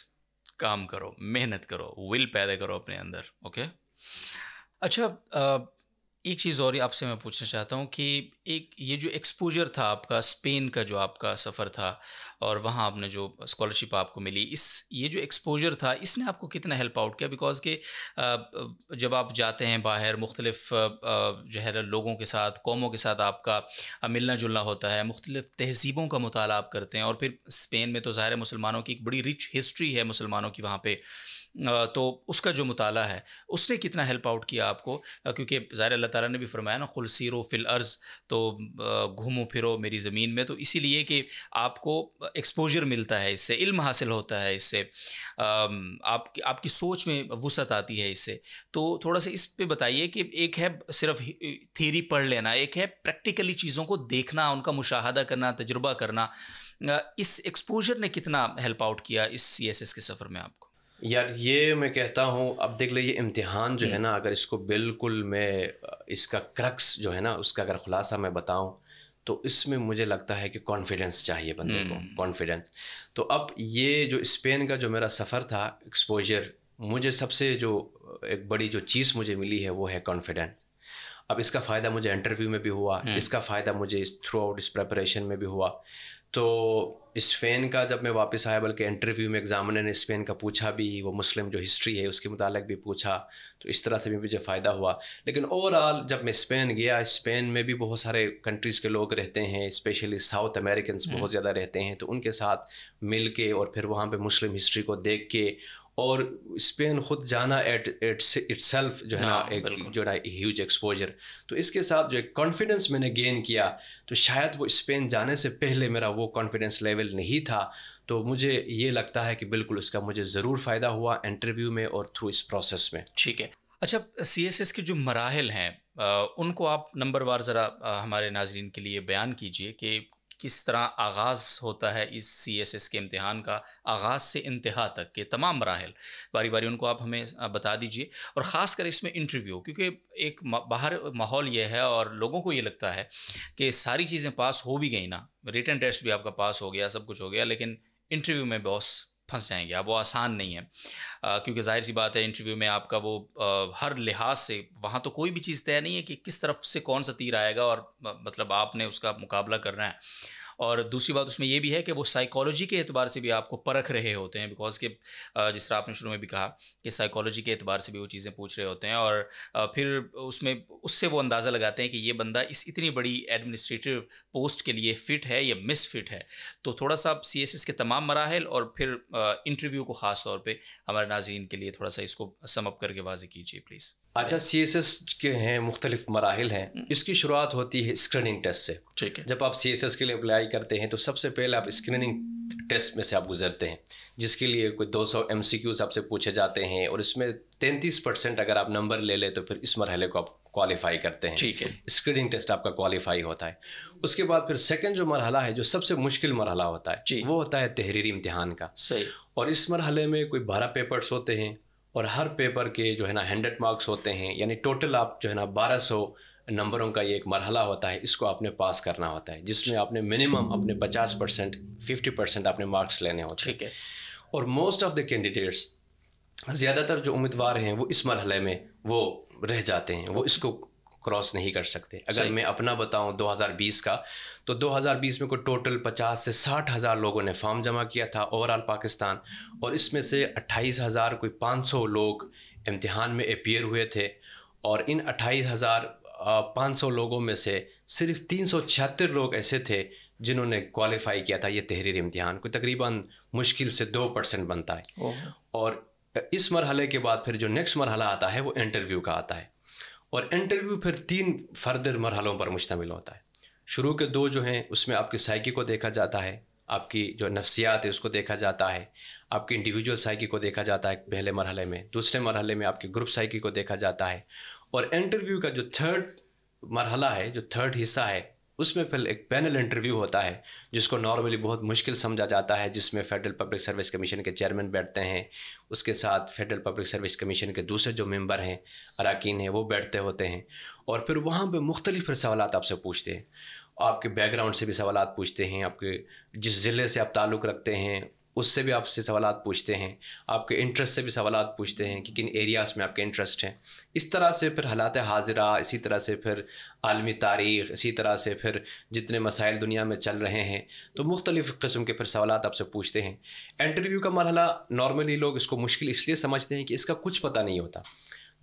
काम करो मेहनत करो विल पैदा करो अपने अंदर ओके okay? अच्छा एक चीज़ और आपसे मैं पूछना चाहता हूँ कि एक ये जो एक्सपोजर था आपका स्पेन का जो आपका सफ़र था और वहाँ आपने जो स्कॉलरशिप आपको मिली इस ये जो एक्सपोजर था इसने आपको कितना हेल्प आउट किया बिकॉज के जब आप जाते हैं बाहर मुख्तलिफ जो है लोगों के साथ कौमों के साथ आपका मिलना जुलना होता है मुख्तलिफ तहजीबों का मुताला आप करते हैं और फिर स्पेन में तो ज़ाहिर मुसलमानों की एक बड़ी रिच हिस्ट्री है मुसलमानों की वहाँ पर तो उसका जो मुताल है उसने कितना हेल्प आउट किया आपको क्योंकि ज़ाहिर अल्लाह ताला ने भी फरमाया ना खुल सीरो फिल अर्ज़ तो घूमो फिरो मेरी ज़मीन में तो इसीलिए कि आपको एक्सपोजर मिलता है इससे इल्म हासिल होता है इससे आप आपकी सोच में वसत आती है इससे तो थोड़ा सा इस पर बताइए कि एक है सिर्फ थीरी पढ़ लेना एक है प्रैक्टिकली चीज़ों को देखना उनका मुशाहदा करना तजुर्बा करना इस एक्सपोजर ने कितना हेल्प आउट किया इस सी के सफ़र में आपको यार ये मैं कहता हूँ अब देख लो ये इम्तिहान जो है हम्म। ना अगर इसको बिल्कुल मैं इसका क्रक्स जो है ना उसका अगर खुलासा मैं बताऊँ तो इसमें मुझे लगता है कि कॉन्फिडेंस चाहिए बंदे को कॉन्फिडेंस हम्म। तो अब ये जो स्पेन का जो मेरा सफ़र था एक्सपोजर मुझे सबसे जो एक बड़ी जो चीज़ मुझे मिली है वो है कॉन्फिडेंट अब इसका फ़ायदा मुझे इंटरव्यू में भी हुआ हम्म। इसका फ़ायदा मुझे इस थ्रू आउट इस प्रेपरेशन में भी हुआ तो स्पेन का जब मैं वापस आया बल्कि इंटरव्यू में एग्जामिनर ने स्पेन का पूछा भी वो मुस्लिम जो हिस्ट्री है उसके मुतालिक भी पूछा तो इस तरह से भी मुझे फ़ायदा हुआ लेकिन ओवरऑल जब मैं स्पेन गया स्पेन में भी बहुत सारे कंट्रीज़ के लोग रहते हैं स्पेशली साउथ अमेरिकन बहुत ज़्यादा रहते हैं तो उनके साथ मिल के और फिर वहाँ पर मुस्लिम हिस्ट्री को देख के और स्पेन खुद जाना एट एट सेल्फ जो है ना एक जो है ह्यूज एक्सपोजर तो इसके साथ जो एक कॉन्फिडेंस मैंने गेन किया तो शायद वो स्पेन जाने से पहले मेरा वो कॉन्फिडेंस लेवल नहीं था तो मुझे ये लगता है कि बिल्कुल उसका मुझे ज़रूर फ़ायदा हुआ इंटरव्यू में और थ्रू इस प्रोसेस में ठीक है अच्छा सी एस एस के जो मराहल हैं उनको आप नंबर वार ज़रा हमारे नाजरन के लिए बयान कीजिए कि किस तरह आगाज़ होता है इस सी एस एस के इम्तहान का आगाज़ से इंतहा तक के तमाम मराहल बारी बारी उनको आप हमें बता दीजिए और ख़ास कर इसमें इंटरव्यू क्योंकि एक बाहर माहौल यह है और लोगों को ये लगता है कि सारी चीज़ें पास हो भी गई ना रिटर्न टेस्ट भी आपका पास हो गया सब कुछ हो गया लेकिन इंटरव्यू में बॉस फंस जाएंगे अब वो आसान नहीं है आ, क्योंकि जाहिर सी बात है इंटरव्यू में आपका वो आ, हर लिहाज से वहाँ तो कोई भी चीज़ तय नहीं है कि किस तरफ से कौन सा तीर आएगा और मतलब आपने उसका मुकाबला करना है और दूसरी बात उसमें यह भी है कि वो साइकोलॉजी के एतबार से भी आपको परख रहे होते हैं बिकॉज के जिस तरह आपने शुरू में भी कहा कि साइकोलॉजी के एतबार से भी वो चीज़ें पूछ रहे होते हैं और फिर उसमें उससे वो अंदाज़ा लगाते हैं कि ये बंदा इस इतनी बड़ी एडमिनिस्ट्रेटिव पोस्ट के लिए फ़िट है या मिस फिट है तो थोड़ा सा सी एस एस के तमाम मराहल और फिर इंटरव्यू को ख़ास तौर पर हमारे नाजीन के लिए थोड़ा सा इसको समअप करके वाजी कीजिए प्लीज़ अच्छा सी एस एस के हैं मुख्तलिफ मराहल हैं हम्म। इसकी शुरुआत होती है स्क्रीनिंग टेस्ट से ठीक है जब आप सी एस एस के लिए अप्लाई करते हैं तो सबसे पहले आप स्क्रीनिंग टेस्ट में से आप गुजरते हैं जिसके लिए कोई 200 सौ एम सी क्यूज आपसे पूछे जाते हैं और इसमें तैंतीस परसेंट अगर आप नंबर ले लें तो फिर इस मरहले को आप क्वालिफाई करते हैं ठीक है स्क्रीनिंग टेस्ट आपका क्वालिफाई होता है उसके बाद फिर सेकेंड जो मरहला है जो सबसे मुश्किल मरहला होता है वो होता है तहरीरी इम्तहान का सही और इस मरहले में कोई बारह पेपर्स होते हैं और हर पेपर के जो है ना हंड्रेड मार्क्स होते हैं यानी टोटल आप जो है ना बारह सौ नंबरों का ये एक मरहला होता है इसको आपने पास करना होता है जिसमें आपने मिनिमम अपने पचास परसेंट फिफ्टी परसेंट आपने मार्क्स लेने होते हैं और मोस्ट ऑफ द कैंडिडेट्स ज़्यादातर जो उम्मीदवार हैं वो इस मरहले में वो रह जाते हैं वो इसको क्रॉस नहीं कर सकते अगर मैं अपना बताऊं 2020 का तो 2020 में को टोटल 50 से साठ हज़ार लोगों ने फॉर्म जमा किया था ओवरऑल पाकिस्तान और इसमें से अट्ठाईस हज़ार कोई 500 लोग इम्तहान में अपियर हुए थे और इन अट्ठाईस हज़ार पाँच सौ लोगों में से सिर्फ तीन सौ छिहत्तर लोग ऐसे थे जिन्होंने क्वालिफाई किया था ये तहरीर इम्तहान को तकरीबन मुश्किल से दो परसेंट बनता है और इस मरहले के बाद फिर जो नेक्स्ट मरहला आता है वो इंटरव्यू का आता है और इंटरव्यू फिर तीन फर्दर मरहलों पर मुश्तमिल होता है शुरू के दो जो हैं उसमें आपकी साइकी को देखा जाता है आपकी जो नफ्सियात है उसको देखा जाता है आपकी इंडिविजुअल साइकी को देखा जाता है पहले मरहले में दूसरे मरहले में आपकी ग्रुप साइकी को देखा जाता है और इंटरव्यू का जो थर्ड मरहला है जो थर्ड हिस्सा है उसमें फिर एक पैनल इंटरव्यू होता है जिसको नॉर्मली बहुत मुश्किल समझा जाता है जिसमें फेडरल पब्लिक सर्विस कमीशन के चेयरमैन बैठते हैं उसके साथ फेडरल पब्लिक सर्विस कमीशन के दूसरे जो मेंबर हैं अरकान हैं वो बैठते होते हैं और फिर वहाँ पर मुख्तलिफ फिर सवाल आपसे पूछते हैं आपके बैकग्राउंड से भी सवाल पूछते हैं आपके जिस ज़िले से आप ताल्लुक़ रखते हैं उससे भी आपसे सवाल पूछते हैं आपके इंटरेस्ट से भी सवाल पूछते हैं कि किन एरियाज़ में आपके इंटरेस्ट हैं इस तरह से फिर हालात हाजिरा इसी तरह से फिर आलमी तारीख इसी तरह से फिर जितने मसाइल दुनिया में चल रहे हैं तो मुख्तलिफ़ किस्म के फिर सवाल आपसे पूछते हैं इंटरव्यू का मरहला नॉर्मली लोग इसको मुश्किल इसलिए समझते हैं कि इसका कुछ पता नहीं होता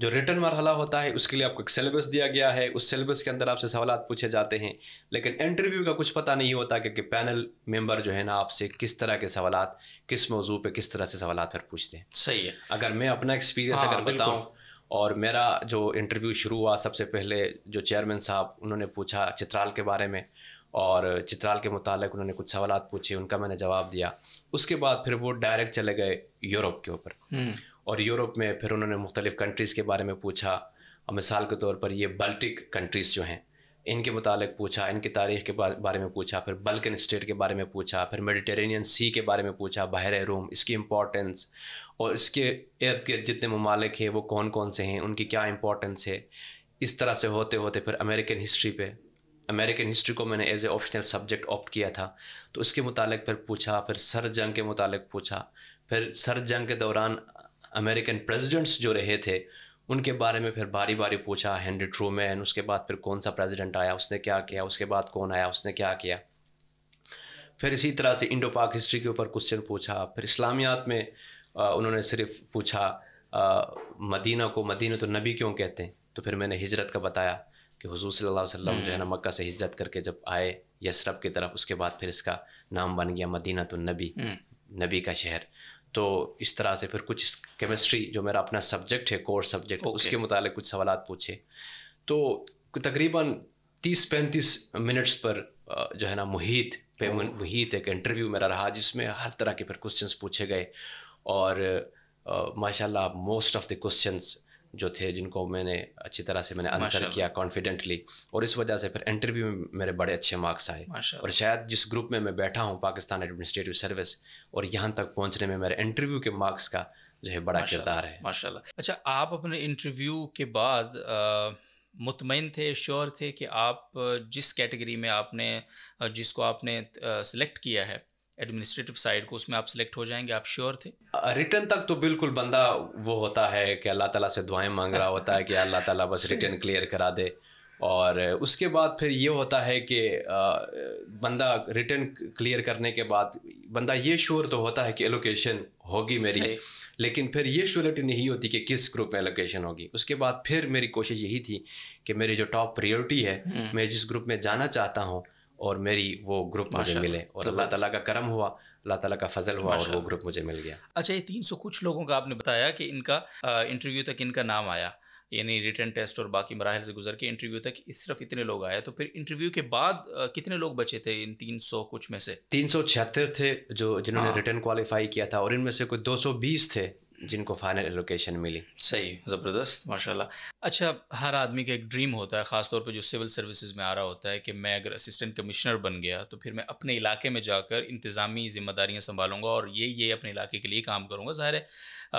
जो रिटर्न मरहला होता है उसके लिए आपको एक सिलेबस दिया गया है उस सिलेबस के अंदर आपसे सवाल पूछे जाते हैं लेकिन इंटरव्यू का कुछ पता नहीं होता क्योंकि पैनल मेंबर जो है ना आपसे किस तरह के सवाल किस मौजू पर किस तरह से सवाल फिर पूछते हैं सही है अगर मैं अपना एक्सपीरियंस हाँ, अगर बताऊँ और मेरा जो इंटरव्यू शुरू हुआ सबसे पहले जो चेयरमैन साहब उन्होंने पूछा चित्राल के बारे में और चित्राल के मुतालिक उन्होंने कुछ सवाल पूछे उनका मैंने जवाब दिया उसके बाद फिर वो डायरेक्ट चले गए यूरोप के ऊपर हम्म। और यूरोप में फिर उन्होंने मुख्तलिफ़ कंट्रीज़ के बारे में पूछा और मिसाल के तौर पर ये बल्टिक कंट्रीज़ जो हैं इनके मुतालिक पूछा इनकी तारीख के बारे में पूछा फिर बल्कन स्टेट के बारे में पूछा फिर मेडिटेरेनियन सी के बारे में पूछा बहर रूम इसकी इम्पोर्टेंस और इसके इर्द गिर्द जितने ममालिक हैं वो कौन कौन से हैं उनकी क्या इम्पोर्टेंस है इस तरह से होते होते फिर अमेरिकन हिस्ट्री पे अमेरिकन हिस्ट्री को मैंने as a optional subject opt किया था तो उसके मुतालिक फिर पूछा फिर सर जंग के मुतालिक पूछा फिर सर जंग के दौरान अमेरिकन प्रेसिडेंट्स जो रहे थे उनके बारे में फिर बारी बारी पूछा हैंनरी ट्रूमैन उसके बाद फिर कौन सा प्रेसिडेंट आया उसने क्या किया उसके बाद कौन आया उसने क्या किया फिर इसी तरह से इंडो पाक हिस्ट्री के ऊपर क्वेश्चन पूछा फिर इस्लामियात में उन्होंने सिर्फ पूछा मदीना को मदीना तो नबी क्यों कहते हैं तो फिर मैंने हिजरत का बताया कि हजूर सल्ला वसम जो है ना हम्म। मक्का से हिजरत करके जब आए यसरब की तरफ उसके बाद फिर इसका नाम बन गया मदीना तो नबी हम्म। नबी का शहर तो इस तरह से फिर कुछ केमिस्ट्री जो मेरा अपना सब्जेक्ट है कोर सब्जेक्ट okay. उसके मुताबिक कुछ सवाल पूछे तो तकरीबन तीस पैंतीस मिनट्स पर जो है ना मुहित पे oh. मुहित एक इंटरव्यू मेरा रहा जिसमें हर तरह के फिर क्वेश्चंस पूछे गए और माशाल्लाह मोस्ट ऑफ द क्वेश्चंस जो थे जिनको मैंने अच्छी तरह से मैंने आंसर किया कॉन्फिडेंटली और इस वजह से फिर इंटरव्यू में मेरे बड़े अच्छे मार्क्स आए और शायद जिस ग्रुप में मैं बैठा हूँ पाकिस्तान एडमिनिस्ट्रेटिव सर्विस और यहाँ तक पहुँचने में मेरे इंटरव्यू के मार्क्स का जो है बड़ा किरदार है माशाल्लाह अच्छा आप अपने इंटरव्यू के बाद मुतमिन थे श्योर थे कि आप जिस कैटेगरी में आपने जिसको आपने सेलेक्ट किया है एडमिनिस्ट्रेटिव साइड को उसमें आप सिलेक्ट हो जाएंगे आप श्योर थे रिटर्न तक तो बिल्कुल बंदा वो होता है कि अल्लाह ताला से दुआएं मांग रहा होता है कि अल्लाह ताला बस रिटर्न *laughs* क्लियर करा दे और उसके बाद फिर ये होता है कि बंदा रिटर्न क्लियर करने के बाद बंदा ये श्योर तो होता है कि एलोकेशन होगी मेरी लेकिन फिर ये श्योरिटी नहीं होती कि किस ग्रुप में एलोकेशन होगी उसके बाद फिर मेरी कोशिश यही थी कि मेरी जो टॉप प्रायोरिटी है हम्म। मैं जिस ग्रुप में जाना चाहता हूँ और मेरी वो ग्रुप मुझे मिले और अल्लाह ताला का करम हुआ अल्लाह ताला का फजल हुआ और वो ग्रुप मुझे मिल गया अच्छा ये तीन सौ कुछ लोगों का आपने बताया कि इनका इंटरव्यू तक इनका नाम आया यानी रिटर्न टेस्ट और बाकी मराहल से गुजर के इंटरव्यू तक सिर्फ इतने लोग आए तो फिर इंटरव्यू के बाद कितने लोग बचे थे इन तीन सौ कुछ में से तीन सौ छिहत्तर थे जो जिन्होंने रिटर्न हाँ। क्वालिफाई किया था और इनमें से कोई दो सौ बीस थे जिनको फाइनल एलोकेशन मिली सही ज़बरदस्त माशाल्लाह अच्छा हर आदमी का एक ड्रीम होता है ख़ास तौर पे जो सिविल सर्विसेज में आ रहा होता है कि मैं अगर असिस्टेंट कमिश्नर बन गया तो फिर मैं अपने इलाके में जाकर इंतज़ामी ज़िम्मेदारियाँ संभालूंगा और ये ये अपने इलाके के लिए काम करूँगा ज़ाहिर है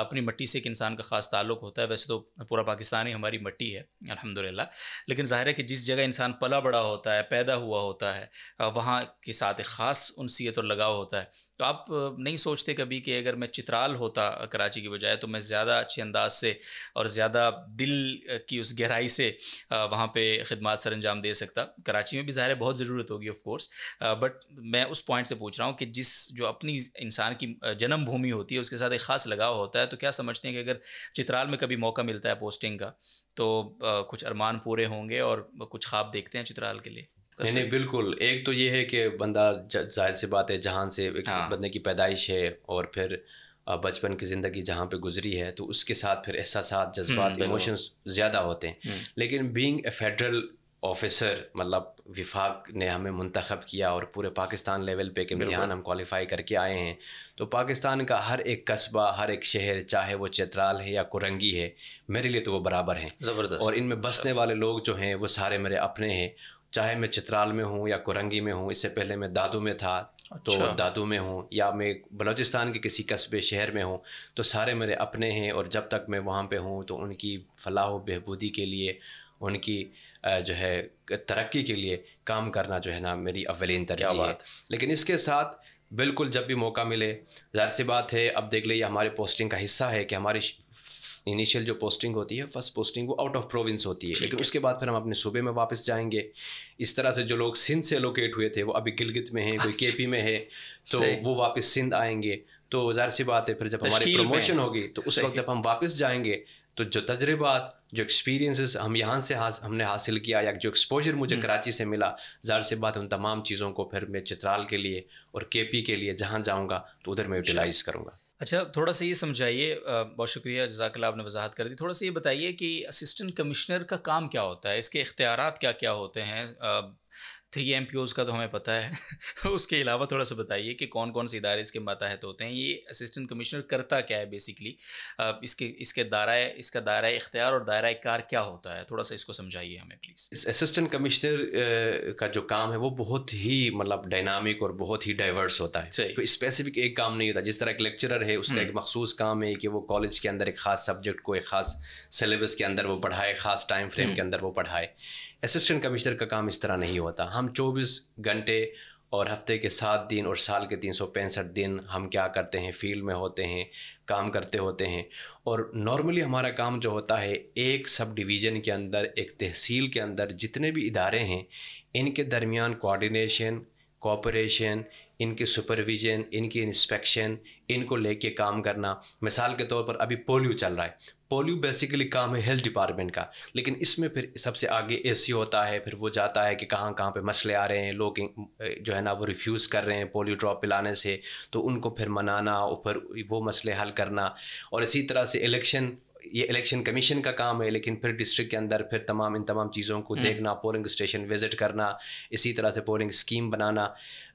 अपनी मट्टी से एक इंसान का ख़ास ताल्लुक होता है वैसे तो पूरा पाकिस्तान ही हमारी मिट्टी है अलहमदिल्ला लेकिन ज़ाहिर है कि जिस जगह इंसान पला बड़ा होता है पैदा हुआ होता है वहाँ के साथ एक ख़ास उनसीत और लगाव होता है तो आप नहीं सोचते कभी कि अगर मैं चित्राल होता कराची की बजाय तो मैं ज़्यादा अच्छे अंदाज से और ज़्यादा दिल की उस गहराई से वहाँ पे खदमात सर अंजाम दे सकता कराची में भी ज़ाहिर बहुत ज़रूरत होगी ऑफ कोर्स बट मैं उस पॉइंट से पूछ रहा हूँ कि जिस जो अपनी इंसान की जन्मभूमि होती है उसके साथ एक ख़ास लगाव होता है तो क्या समझते हैं कि अगर चित्राल में कभी मौका मिलता है पोस्टिंग का तो कुछ अरमान पूरे होंगे और कुछ ख्वाब देखते हैं चित्राल के लिए नहीं नहीं बिल्कुल एक तो ये है कि बंदा जाहिर सी बात है जहाँ से हाँ। बंदे की पैदाइश है और फिर बचपन की ज़िंदगी जहाँ पे गुजरी है तो उसके साथ फिर एहसास जज्बात हम्म, इमोशंस ज़्यादा होते हैं हम्म। लेकिन बींग ए फेडरल ऑफिसर मतलब विफाक ने हमें मंतखब किया और पूरे पाकिस्तान लेवल पे एक इम्तहान हम क्वालिफाई करके आए हैं तो पाकिस्तान का हर एक कस्बा हर एक शहर चाहे वो चित्राल है या कुरंगी है मेरे लिए तो वो बराबर हैं ज़बरदस्त और इनमें बसने अच्छा। वाले लोग जो हैं वो सारे मेरे अपने हैं चाहे मैं चित्राल में हूँ या कोरंगी में हूँ इससे पहले मैं दादू में था तो अच्छा। दादू में हूँ या मैं बलोचिस्तान के किसी कस्बे शहर में हूँ तो सारे मेरे अपने हैं और जब तक मैं वहाँ पे हूँ तो उनकी फलाह बहबूदी के लिए उनकी जो है तरक्की के लिए काम करना जो है ना मेरी अवलिन तरजीह है लेकिन इसके साथ बिल्कुल जब भी मौका मिले ज़ाहिर सी बात है अब देख लीजिए हमारे पोस्टिंग का हिस्सा है कि हमारी इनिशियल जो पोस्टिंग होती है फर्स्ट पोस्टिंग वो आउट ऑफ प्रोविंस होती है लेकिन उसके बाद फिर हम अपने सूबे में वापस जाएंगे इस तरह से जो लोग सिंध से लोकेट हुए थे वो अभी गिलगित में है कोई अच्छा। के में है तो वो वापस सिंध आएंगे तो जाहिर सी बात है फिर जब हमारी प्रमोशन होगी तो उस वक्त जब हम वापस जाएंगे तो जो तजर्बात जो एक्सपीरियंसेस हम यहाँ से हास, हमने हासिल किया या जो एक्सपोजर मुझे हम्म। कराची से मिला ज़ाहिर सी बात उन तमाम चीज़ों को फिर मैं चित्राल के लिए और केपी के लिए जहाँ जाऊँगा तो उधर मैं यूटिलाइज़ करूँगा अच्छा थोड़ा सा ये समझाइए बहुत शुक्रिया जजाकला आपने वजाहत कर दी थोड़ा सा ये बताइए कि असिस्टेंट कमिश्नर का काम क्या होता है इसके इख्तियार क्या क्या होते हैं थ्री एम पी का तो हमें पता है *laughs* उसके अलावा थोड़ा सा बताइए कि कौन कौन से इदारे इसके माताहत तो होते हैं ये असिस्टेंट कमिश्नर करता क्या है बेसिकली इसके इसके दायरा इसका दायरा इख्तियार और दायरा कार क्या होता है थोड़ा सा इसको समझाइए हमें प्लीज़ इस असिस्टेंट कमिश्नर का जो काम है वो बहुत ही मतलब डायनामिक और बहुत ही डाइवर्स होता है कोई स्पेसिफिक एक काम नहीं होता जिस तरह एक लेक्चरर है उसका एक हम्म। मखसूस काम है कि वो कॉलेज के अंदर एक ख़ास सब्जेक्ट को एक ख़ास सलेबस के अंदर वो पढ़ाए ख़ास टाइम फ्रेम के अंदर वो पढ़ाए असिस्टेंट कमिश्नर का काम इस तरह नहीं होता हम चौबीस घंटे और हफ्ते के सात दिन और साल के तीन सौ पैंसठ दिन हम क्या करते हैं फील्ड में होते हैं काम करते होते हैं और नॉर्मली हमारा काम जो होता है एक सब डिवीज़न के अंदर एक तहसील के अंदर जितने भी इदारे हैं इनके दरमियान कोऑर्डिनेशन कॉपरेशन इनके सुपरविज़न इनकी इंस्पेक्शन इनको लेके काम करना मिसाल के तौर पर अभी पोलियो चल रहा है पोलियो बेसिकली काम है हेल्थ डिपार्टमेंट का लेकिन इसमें फिर सबसे आगे ए होता है फिर वो जाता है कि कहाँ कहाँ पे मसले आ रहे हैं लोग जो है ना वो रिफ्यूज़ कर रहे हैं पोलियो ड्रॉप पिलाने से तो उनको फिर मनाना और फिर वो मसले हल करना और इसी तरह से इलेक्शन ये इलेक्शन कमीशन का काम है लेकिन फिर डिस्ट्रिक्ट के अंदर फिर तमाम इन तमाम चीज़ों को हम्म। देखना पोलिंग स्टेशन विज़िट करना इसी तरह से पोलिंग स्कीम बनाना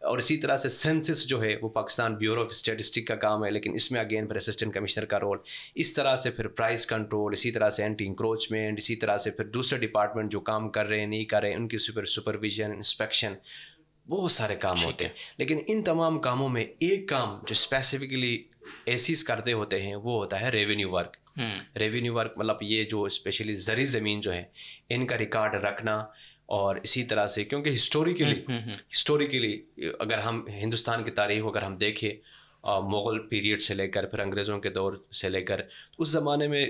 और इसी तरह से सेंसिस जो है वो पाकिस्तान ब्यूरो ऑफ स्टेटिस्टिक का काम है लेकिन इसमें अगेन फिर असिस्टेंट कमिश्नर का रोल इस तरह से फिर प्राइस कंट्रोल इसी तरह से एंटी इंक्रोचमेंट इसी तरह से फिर दूसरे डिपार्टमेंट जो काम कर रहे हैं नहीं कर रहे हैं उनकी सुपर सुपरविजन इंस्पेक्शन बहुत सारे काम होते हैं लेकिन इन तमाम कामों में एक काम जो स्पेसिफिकली एसीस करते होते हैं वो होता है रेवेन्यू वर्क रेवेन्यू वर्क मतलब ये जो स्पेशली जरी ज़मीन जो है इनका रिकॉर्ड रखना और इसी तरह से क्योंकि हिस्टोरिकली हिस्टोरिकली हम्म, हम्म, हम्म। अगर हम हिंदुस्तान की तारीख अगर हम देखें मुग़ल पीरियड से लेकर फिर अंग्रेज़ों के दौर से लेकर उस ज़माने में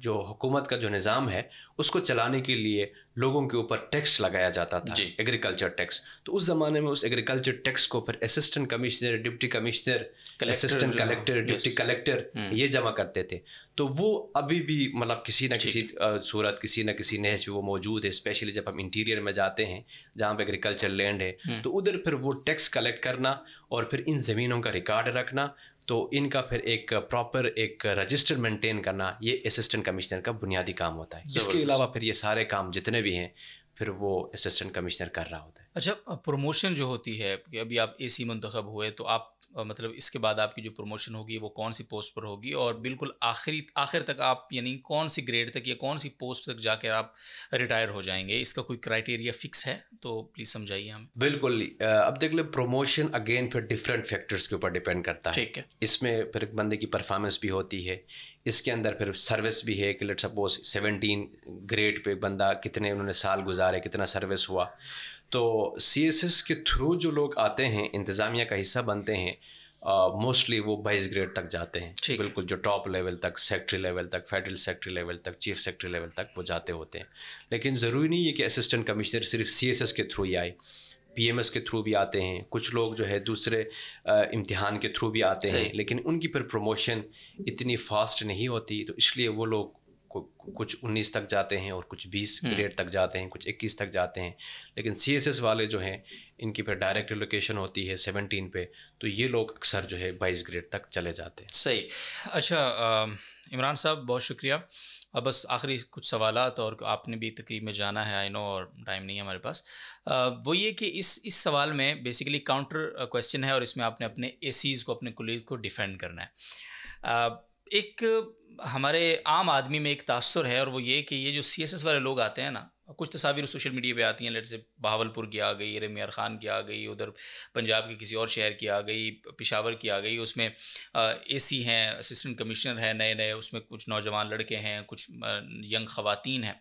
जो हुकूमत का जो निज़ाम है उसको चलाने के लिए लोगों के ऊपर टैक्स लगाया जाता था एग्रीकल्चर टैक्स तो उस जमाने में उस एग्रीकल्चर टैक्स को फिर assistant commissioner deputy commissioner assistant collector deputy collector ये जमा करते थे तो वो अभी भी मतलब किसी ना किसी सूरत किसी ना किसी नहज पर वो मौजूद है स्पेशली जब हम इंटीरियर में जाते हैं जहाँ पे एग्रीकल्चर लैंड है हम्म। तो उधर फिर वो टैक्स कलेक्ट करना और फिर इन ज़मीनों का रिकॉर्ड रखना तो इनका फिर एक प्रॉपर एक रजिस्टर मेंटेन करना ये असिस्टेंट कमिश्नर का बुनियादी काम होता है इसके अलावा फिर ये सारे काम जितने भी हैं फिर वो असिस्टेंट कमिश्नर कर रहा होता है अच्छा प्रमोशन जो होती है कि अभी आप ए सी हुए तो आप मतलब इसके बाद आपकी जो प्रमोशन होगी वो कौन सी पोस्ट पर होगी और बिल्कुल आखिरी आखिर तक आप यानी कौन सी ग्रेड तक या कौन सी पोस्ट तक जाकर आप रिटायर हो जाएंगे इसका कोई क्राइटेरिया फिक्स है तो प्लीज़ समझाइए हम बिल्कुल अब देख ले प्रमोशन अगेन फिर डिफरेंट फैक्टर्स के ऊपर डिपेंड करता है ठीक है इसमें फिर बंदे की परफॉर्मेंस भी होती है इसके अंदर फिर सर्विस भी है कि let suppose seventeen grade pay बंदा कितने उन्होंने साल गुजारे कितना सर्विस हुआ तो सी के थ्रू जो लोग आते हैं इंतज़ामिया का हिस्सा बनते हैं मोस्टली uh, वो बाईस ग्रेड तक जाते हैं बिल्कुल जो टॉप लेवल तक सेक्ट्री लेवल तक फेडरल सेक्ट्री लेवल तक चीफ सेक्ट्री लेवल तक वो जाते होते हैं लेकिन ज़रूरी नहीं है कि असिस्टेंट कमिश्नर सिर्फ सी के थ्रू ही आए एस के थ्रू भी आते हैं कुछ लोग जो है दूसरे इम्तिहान के थ्रू भी आते हैं लेकिन उनकी फिर प्रमोशन इतनी फास्ट नहीं होती तो इसलिए वो लोग कुछ 19 तक जाते हैं और कुछ 20 हम्म। ग्रेड तक जाते हैं कुछ 21 तक जाते हैं लेकिन एस वाले जो हैं इनकी फिर डायरेक्ट रिलोकेशन होती है 17 पे तो ये लोग अक्सर जो है बाईस ग्रेड तक चले जाते हैं सही अच्छा इमरान साहब बहुत शुक्रिया अब बस आखिरी कुछ सवाल और आपने भी तकरीब में जाना है आई नो और टाइम नहीं है हमारे पास आ, वो ये कि इस इस सवाल में बेसिकली काउंटर क्वेश्चन है और इसमें आपने अपने एसीज़ को अपने कुलीग को डिफेंड करना है आ, एक हमारे आम आदमी में एक तासर है और वो ये कि ये जो सी एस एस वाले लोग आते हैं ना कुछ तस्वीर सोशल मीडिया पे आती हैं लेट से बहावलपुर की आ गई रमियार ख़ान की आ गई उधर पंजाब के किसी और शहर की आ गई पिशावर की आ गई उसमें ए सी हैं असिस्टेंट कमिश्नर हैं नए नए उसमें कुछ नौजवान लड़के हैं कुछ यंग ख़वातीन हैं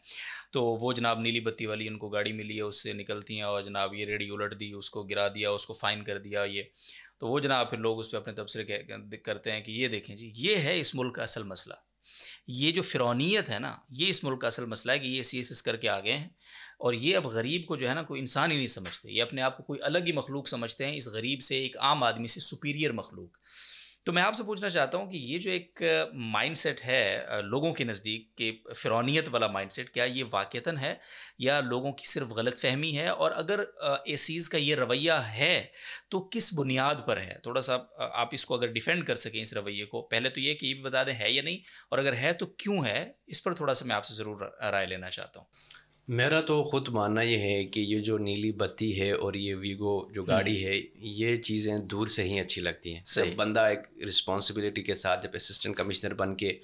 तो वो जनाब नीली बत्ती वाली उनको गाड़ी मिली है उससे निकलती हैं और जनाब ये रेडी उलट दी उसको गिरा दिया उसको फ़ाइन कर दिया ये तो वो जनाब फिर लोग उस पर अपने तबसरे करते हैं कि ये देखें जी ये है इस मुल्क का असल मसला ये जो फिरौनीत है ना ये इस मुल्क का असल मसला है कि ये सी एस एस करके आ गए हैं और ये अब गरीब को जो है ना कोई इंसान ही नहीं समझते ये अपने आप को कोई अलग ही मखलूक समझते हैं इस गरीब से एक आम आदमी से सुपीरियर मखलूक तो मैं आपसे पूछना चाहता हूँ कि ये जो एक माइंडसेट है लोगों के नज़दीक के फिरौनीत वाला माइंडसेट क्या ये वाक़ता है या लोगों की सिर्फ गलत फहमी है और अगर ए का ये रवैया है तो किस बुनियाद पर है थोड़ा सा आप इसको अगर डिफेंड कर सकें इस रवैये को पहले तो ये कि ये भी बता दें है या नहीं और अगर है तो क्यों है इस पर थोड़ा सा मैं आपसे ज़रूर राय लेना चाहता हूँ मेरा तो खुद मानना ये है कि ये जो नीली बत्ती है और ये वीगो जो हम्म। गाड़ी है ये चीज़ें दूर से ही अच्छी लगती हैं सब बंदा एक रिस्पॉन्सिबिलिटी के साथ जब असिस्टेंट कमिश्नर बन के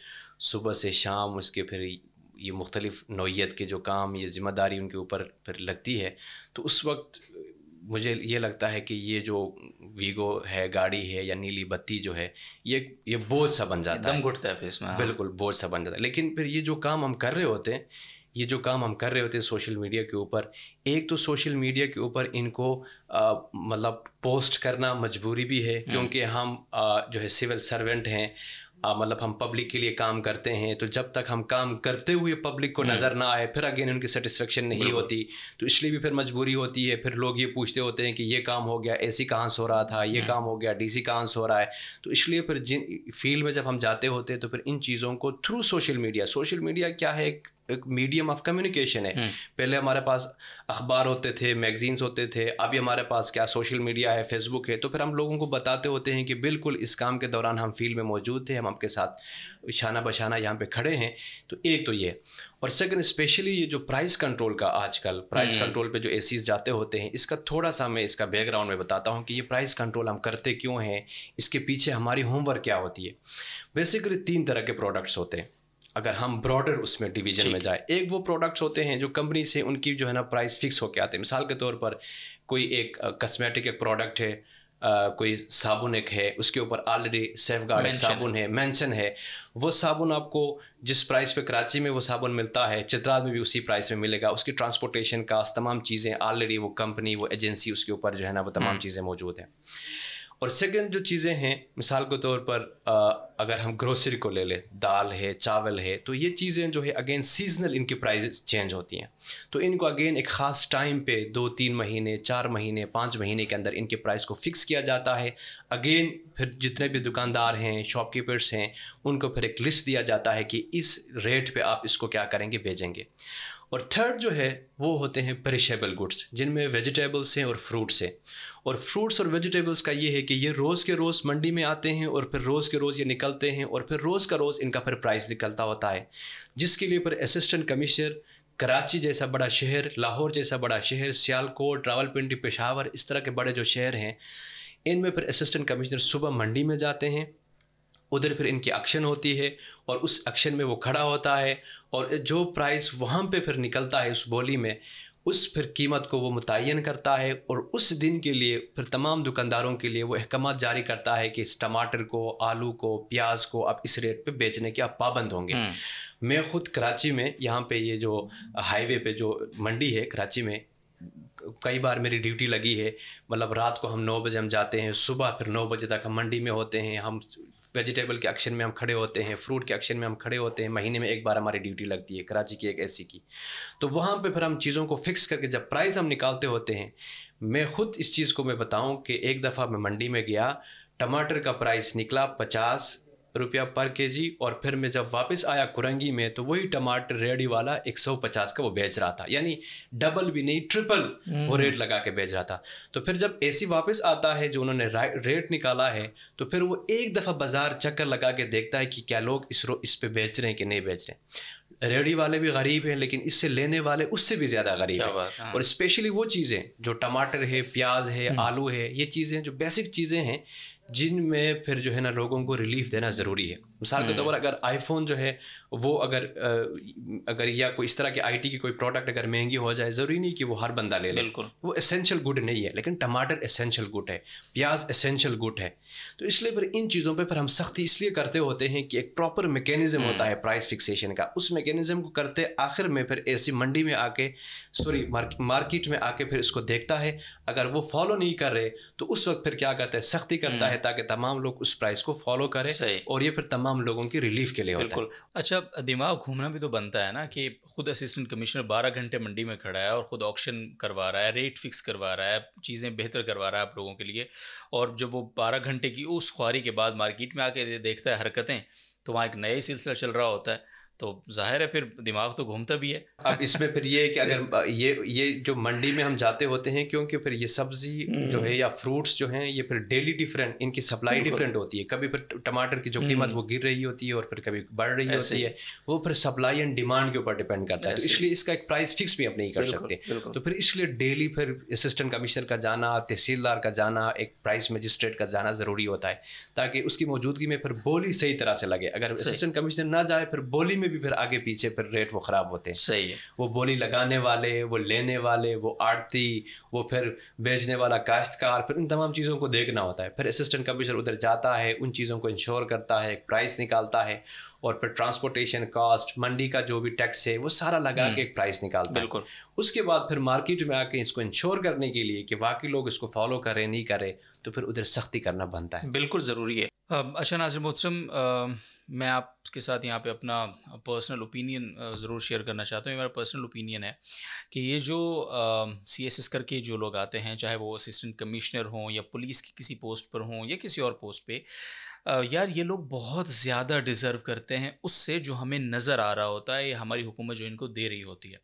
सुबह से शाम उसके फिर ये मुख्तलिफ नोयत के जो काम ये ज़िम्मेदारी उनके ऊपर फिर लगती है तो उस वक्त मुझे ये लगता है कि ये जो वीगो है गाड़ी है या नीली बत्ती जो है ये ये बोझ सा बन जाता है दम घुटता है फिर इसमें हाँ। बिल्कुल बोझ सा बन जाता है लेकिन फिर ये जो काम हम कर रहे होते हैं ये जो काम हम कर रहे होते हैं सोशल मीडिया के ऊपर एक तो सोशल मीडिया के ऊपर इनको मतलब पोस्ट करना मजबूरी भी है हम्म। क्योंकि हम आ, जो है सिविल सर्वेंट हैं मतलब हम पब्लिक के लिए काम करते हैं तो जब तक हम काम करते हुए पब्लिक को हम्म। नज़र ना आए फिर अगेन उनकी सेटिस्फेक्शन नहीं होती तो इसलिए भी फिर मजबूरी होती है फिर लोग ये पूछते होते हैं कि ये काम हो गया ए सी कहाँ से हो रहा था ये हम्म। काम हो गया डी सी कहाँ से हो रहा है तो इसलिए फिर जिन फील्ड में जब हम जाते होते हैं तो फिर इन चीज़ों को through social media social media क्या है एक एक मीडियम ऑफ कम्युनिकेशन है हम्म। पहले हमारे पास अखबार होते थे मैगजीन्स होते थे अभी हमारे पास क्या सोशल मीडिया है फेसबुक है तो फिर हम लोगों को बताते होते हैं कि बिल्कुल इस काम के दौरान हम फील्ड में मौजूद थे हम आपके साथ शाना बशाना यहाँ पे खड़े हैं तो एक तो ये और सेकंड स्पेशली ये जो प्राइस कंट्रोल का आजकल प्राइस हम्म। कंट्रोल पे जो ए जाते होते हैं इसका थोड़ा सा मैं इसका बैकग्राउंड में बताता हूँ कि ये प्राइस कंट्रोल हम करते क्यों हैं इसके पीछे हमारी होमवर्क क्या होती है बेसिकली तीन तरह के प्रोडक्ट्स होते हैं अगर हम ब्रॉडर उसमें डिवीजन में जाए एक वो प्रोडक्ट्स होते हैं जो कंपनी से उनकी जो है ना प्राइस फिक्स होकर आते हैं मिसाल के तौर पर कोई एक कस्मेटिक एक प्रोडक्ट है आ, कोई साबुन एक है उसके ऊपर ऑलरेडी सेफ गार्ड साबुन है मेंशन है वो साबुन आपको जिस प्राइस पे कराची में वो साबुन मिलता है चित्राल में भी उसी प्राइस में मिलेगा उसकी ट्रांसपोर्टेशन का तमाम चीज़ें ऑलरेडी वो कंपनी वो एजेंसी उसके ऊपर जो है ना वो तमाम हम्म। चीज़ें मौजूद हैं और सेकंड जो चीज़ें हैं मिसाल के तौर पर आ, अगर हम ग्रोसरी को ले लें दाल है चावल है तो ये चीज़ें जो है अगेन सीजनल इनकी प्राइजेस चेंज होती हैं तो इनको अगेन एक ख़ास टाइम पे दो तीन महीने चार महीने पाँच महीने के अंदर इनके प्राइस को फिक्स किया जाता है अगेन फिर जितने भी दुकानदार हैं शॉपकीपर्स हैं उनको फिर एक लिस्ट दिया जाता है कि इस रेट पर आप इसको क्या करेंगे भेजेंगे और थर्ड जो है वो होते हैं परिशेबल गुड्स जिनमें वेजिटेबल्स हैं और फ्रूट्स हैं और फ्रूट्स और वेजिटेबल्स का ये है कि ये रोज़ के रोज़ मंडी में आते हैं और फिर रोज़ के रोज़ ये निकलते हैं और फिर रोज़ का रोज़ इनका फिर प्राइस निकलता होता है जिसके लिए फिर असिस्टेंट कमिश्नर कराची जैसा बड़ा शहर लाहौर जैसा बड़ा शहर सियालकोट रावलपिंडी पेशावर इस तरह के बड़े जो शहर हैं इनमें फिर असिस्टेंट कमिश्नर सुबह मंडी में जाते हैं उधर फिर इनकी एक्शन होती है और उस एक्शन में वो खड़ा होता है और जो प्राइस वहाँ पे फिर निकलता है उस बोली में उस फिर कीमत को वो मुतन करता है और उस दिन के लिए फिर तमाम दुकानदारों के लिए वो अहकाम जारी करता है कि इस टमाटर को आलू को प्याज को अब इस रेट पे बेचने के अब पाबंद होंगे हम्म। मैं खुद कराची में यहाँ पे ये जो हाईवे पे जो मंडी है कराची में कई बार मेरी ड्यूटी लगी है मतलब रात को हम नौ बजे हम जाते हैं सुबह फिर नौ बजे तक हम मंडी में होते हैं हम वेजिटेबल के एक्शन में हम खड़े होते हैं फ्रूट के एक्शन में हम खड़े होते हैं महीने में एक बार हमारी ड्यूटी लगती है कराची की एक ऐसी की तो वहाँ पर फिर हम चीज़ों को फिक्स करके जब प्राइस हम निकालते होते हैं मैं ख़ुद इस चीज़ को मैं बताऊँ कि एक दफ़ा मैं मंडी में गया टमाटर का प्राइस निकला पचास रुपया पर जी और फिर मैं जब वापस आया कुरंगी में तो वही टमाटर रेडी वाला 150 का वो बेच रहा था यानी डबल भी नहीं ट्रिपल वो हम्म। रेट लगा के बेच रहा था तो फिर जब एसी वापस आता है जो उन्होंने रेट निकाला है तो फिर वो एक दफ़ा बाज़ार चक्कर लगा के देखता है कि क्या लोग इस रो इस पर बेच रहे हैं कि नहीं बेच रहे हैं रेडी वाले भी गरीब हैं लेकिन इससे लेने वाले उससे भी ज़्यादा गरीब हैं और स्पेशली वो चीज़ें जो टमाटर है प्याज है हम्म। आलू है ये चीज़ें जो बेसिक चीज़ें हैं जिनमें फिर जो है ना लोगों को रिलीफ देना ज़रूरी है मिसाल के तौर पर अगर आईफोन जो है वो अगर अगर या कोई इस तरह के आईटी की कोई प्रोडक्ट अगर महंगी हो जाए ज़रूरी नहीं कि वो हर बंदा ले ले बिल्कुल वो एसेंशियल गुड नहीं है लेकिन टमाटर एसेंशियल गुड है प्याज एसेंशियल गुड है तो इसलिए फिर इन चीज़ों पे फिर हम सख्ती इसलिए करते होते हैं कि एक प्रॉपर मैकेनिज्म होता है प्राइस फिक्सेशन का उस मैकेनिज्म को करते आखिर में फिर ऐसी मंडी में आके सॉरी मार्केट में आके फिर इसको देखता है अगर वो फॉलो नहीं कर रहे तो उस वक्त फिर क्या करता है सख्ती करता है हम्म। ताकि तमाम लोग उस प्राइस को फॉलो करें और ये फिर तमाम लोगों की रिलीफ के लिए बिल्कुल अच्छा दिमाग घूमना भी तो बनता है ना कि खुद असिस्टेंट कमिश्नर बारह घंटे मंडी में खड़ा है और खुद ऑप्शन करवा रहा है रेट फिक्स करवा रहा है चीज़ें बेहतर करवा रहा है आप लोगों के लिए और जब वो बारह घंटे की उस खुआरी के बाद मार्केट में आके देखता है हरकतें तो वहाँ एक नया सिलसिला चल रहा होता है तो जाहिर है फिर दिमाग तो घूमता भी है अब इसमें फिर ये कि अगर ये ये जो मंडी में हम जाते होते हैं क्योंकि फिर ये सब्जी जो हम्म। है या फ्रूट्स जो हैं ये फिर डेली डिफरेंट इनकी सप्लाई डिफरेंट होती है कभी फिर टमाटर की जो हम्म। कीमत वो गिर रही होती है और फिर कभी बढ़ रही होती है वो फिर सप्लाई एंड डिमांड के ऊपर डिपेंड करता है तो इसलिए इसका एक प्राइस फिक्स भी आप नहीं कर सकते तो फिर इसलिए डेली फिर असिस्टेंट कमिश्नर का जाना तहसीलदार का जाना एक प्राइस मजिस्ट्रेट का जाना ज़रूरी होता है ताकि उसकी मौजूदगी में फिर बोली सही तरह से लगे अगर असिस्टेंट कमिश्नर ना जाए फिर बोली में भी फिर आगे पीछे फिर रेट वो ख़राब होते हैं सही है वो बोली लगाने वाले वो लेने वाले वो आड़ती वो फिर बेचने वाला काश्तकार फिर उन तमाम चीज़ों को देखना होता है फिर असिस्टेंट कमिश्नर उधर जाता है उन चीज़ों को इंश्योर करता है एक प्राइस निकालता है और फिर ट्रांसपोर्टेशन कास्ट मंडी का जो भी टैक्स है वो सारा लगा हम्म। के एक प्राइस निकालता है उसके बाद फिर मार्केट में आके इसको इंश्योर करने के लिए कि बाकी लोग इसको फॉलो करें नहीं करें तो फिर उधर सख्ती करना बनता है बिल्कुल ज़रूरी है अच्छा नाजिर मोहसम मैं आपके साथ यहाँ पे अपना पर्सनल ओपिनियन ज़रूर शेयर करना चाहता हूँ मेरा पर्सनल ओपिनियन है कि ये जो सी एस एस करके जो लोग आते हैं चाहे वो असिस्टेंट कमिश्नर हों या पुलिस की किसी पोस्ट पर हों या किसी और पोस्ट पे यार ये लोग बहुत ज़्यादा डिज़र्व करते हैं उससे जो हमें नज़र आ रहा होता है ये हमारी हुकूमत जो इनको दे रही होती है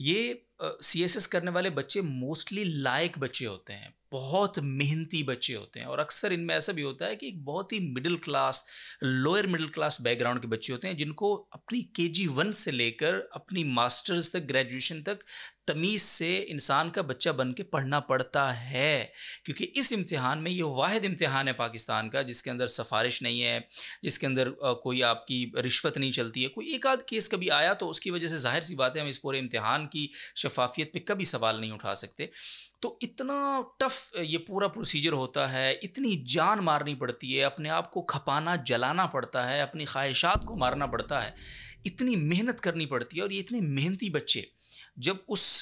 ये सी एस एस करने वाले बच्चे मोस्टली लायक बच्चे होते हैं बहुत मेहनती बच्चे होते हैं और अक्सर इनमें ऐसा भी होता है कि एक बहुत ही middle class lower middle class background के बच्चे होते हैं जिनको अपनी के जी वन से लेकर अपनी मास्टर्स तक ग्रेजुएशन तक तमीज़ से इंसान का बच्चा बन के पढ़ना पड़ता है क्योंकि इस इम्तहान में ये वाद इम्तहान है पाकिस्तान का जिसके अंदर सफारिश नहीं है जिसके अंदर कोई आपकी रिश्वत नहीं चलती है कोई एक आध केस कभी आया तो उसकी वजह से जाहिर सी बात है हम इस पूरे इम्तहान की शफाफियत पर कभी सवाल नहीं उठा सकते तो इतना टफ ये पूरा प्रोसीजर होता है इतनी जान मारनी पड़ती है अपने आप को खपाना जलाना पड़ता है अपनी ख्वाहिशात को मारना पड़ता है इतनी मेहनत करनी पड़ती है और ये इतने मेहनती बच्चे जब उस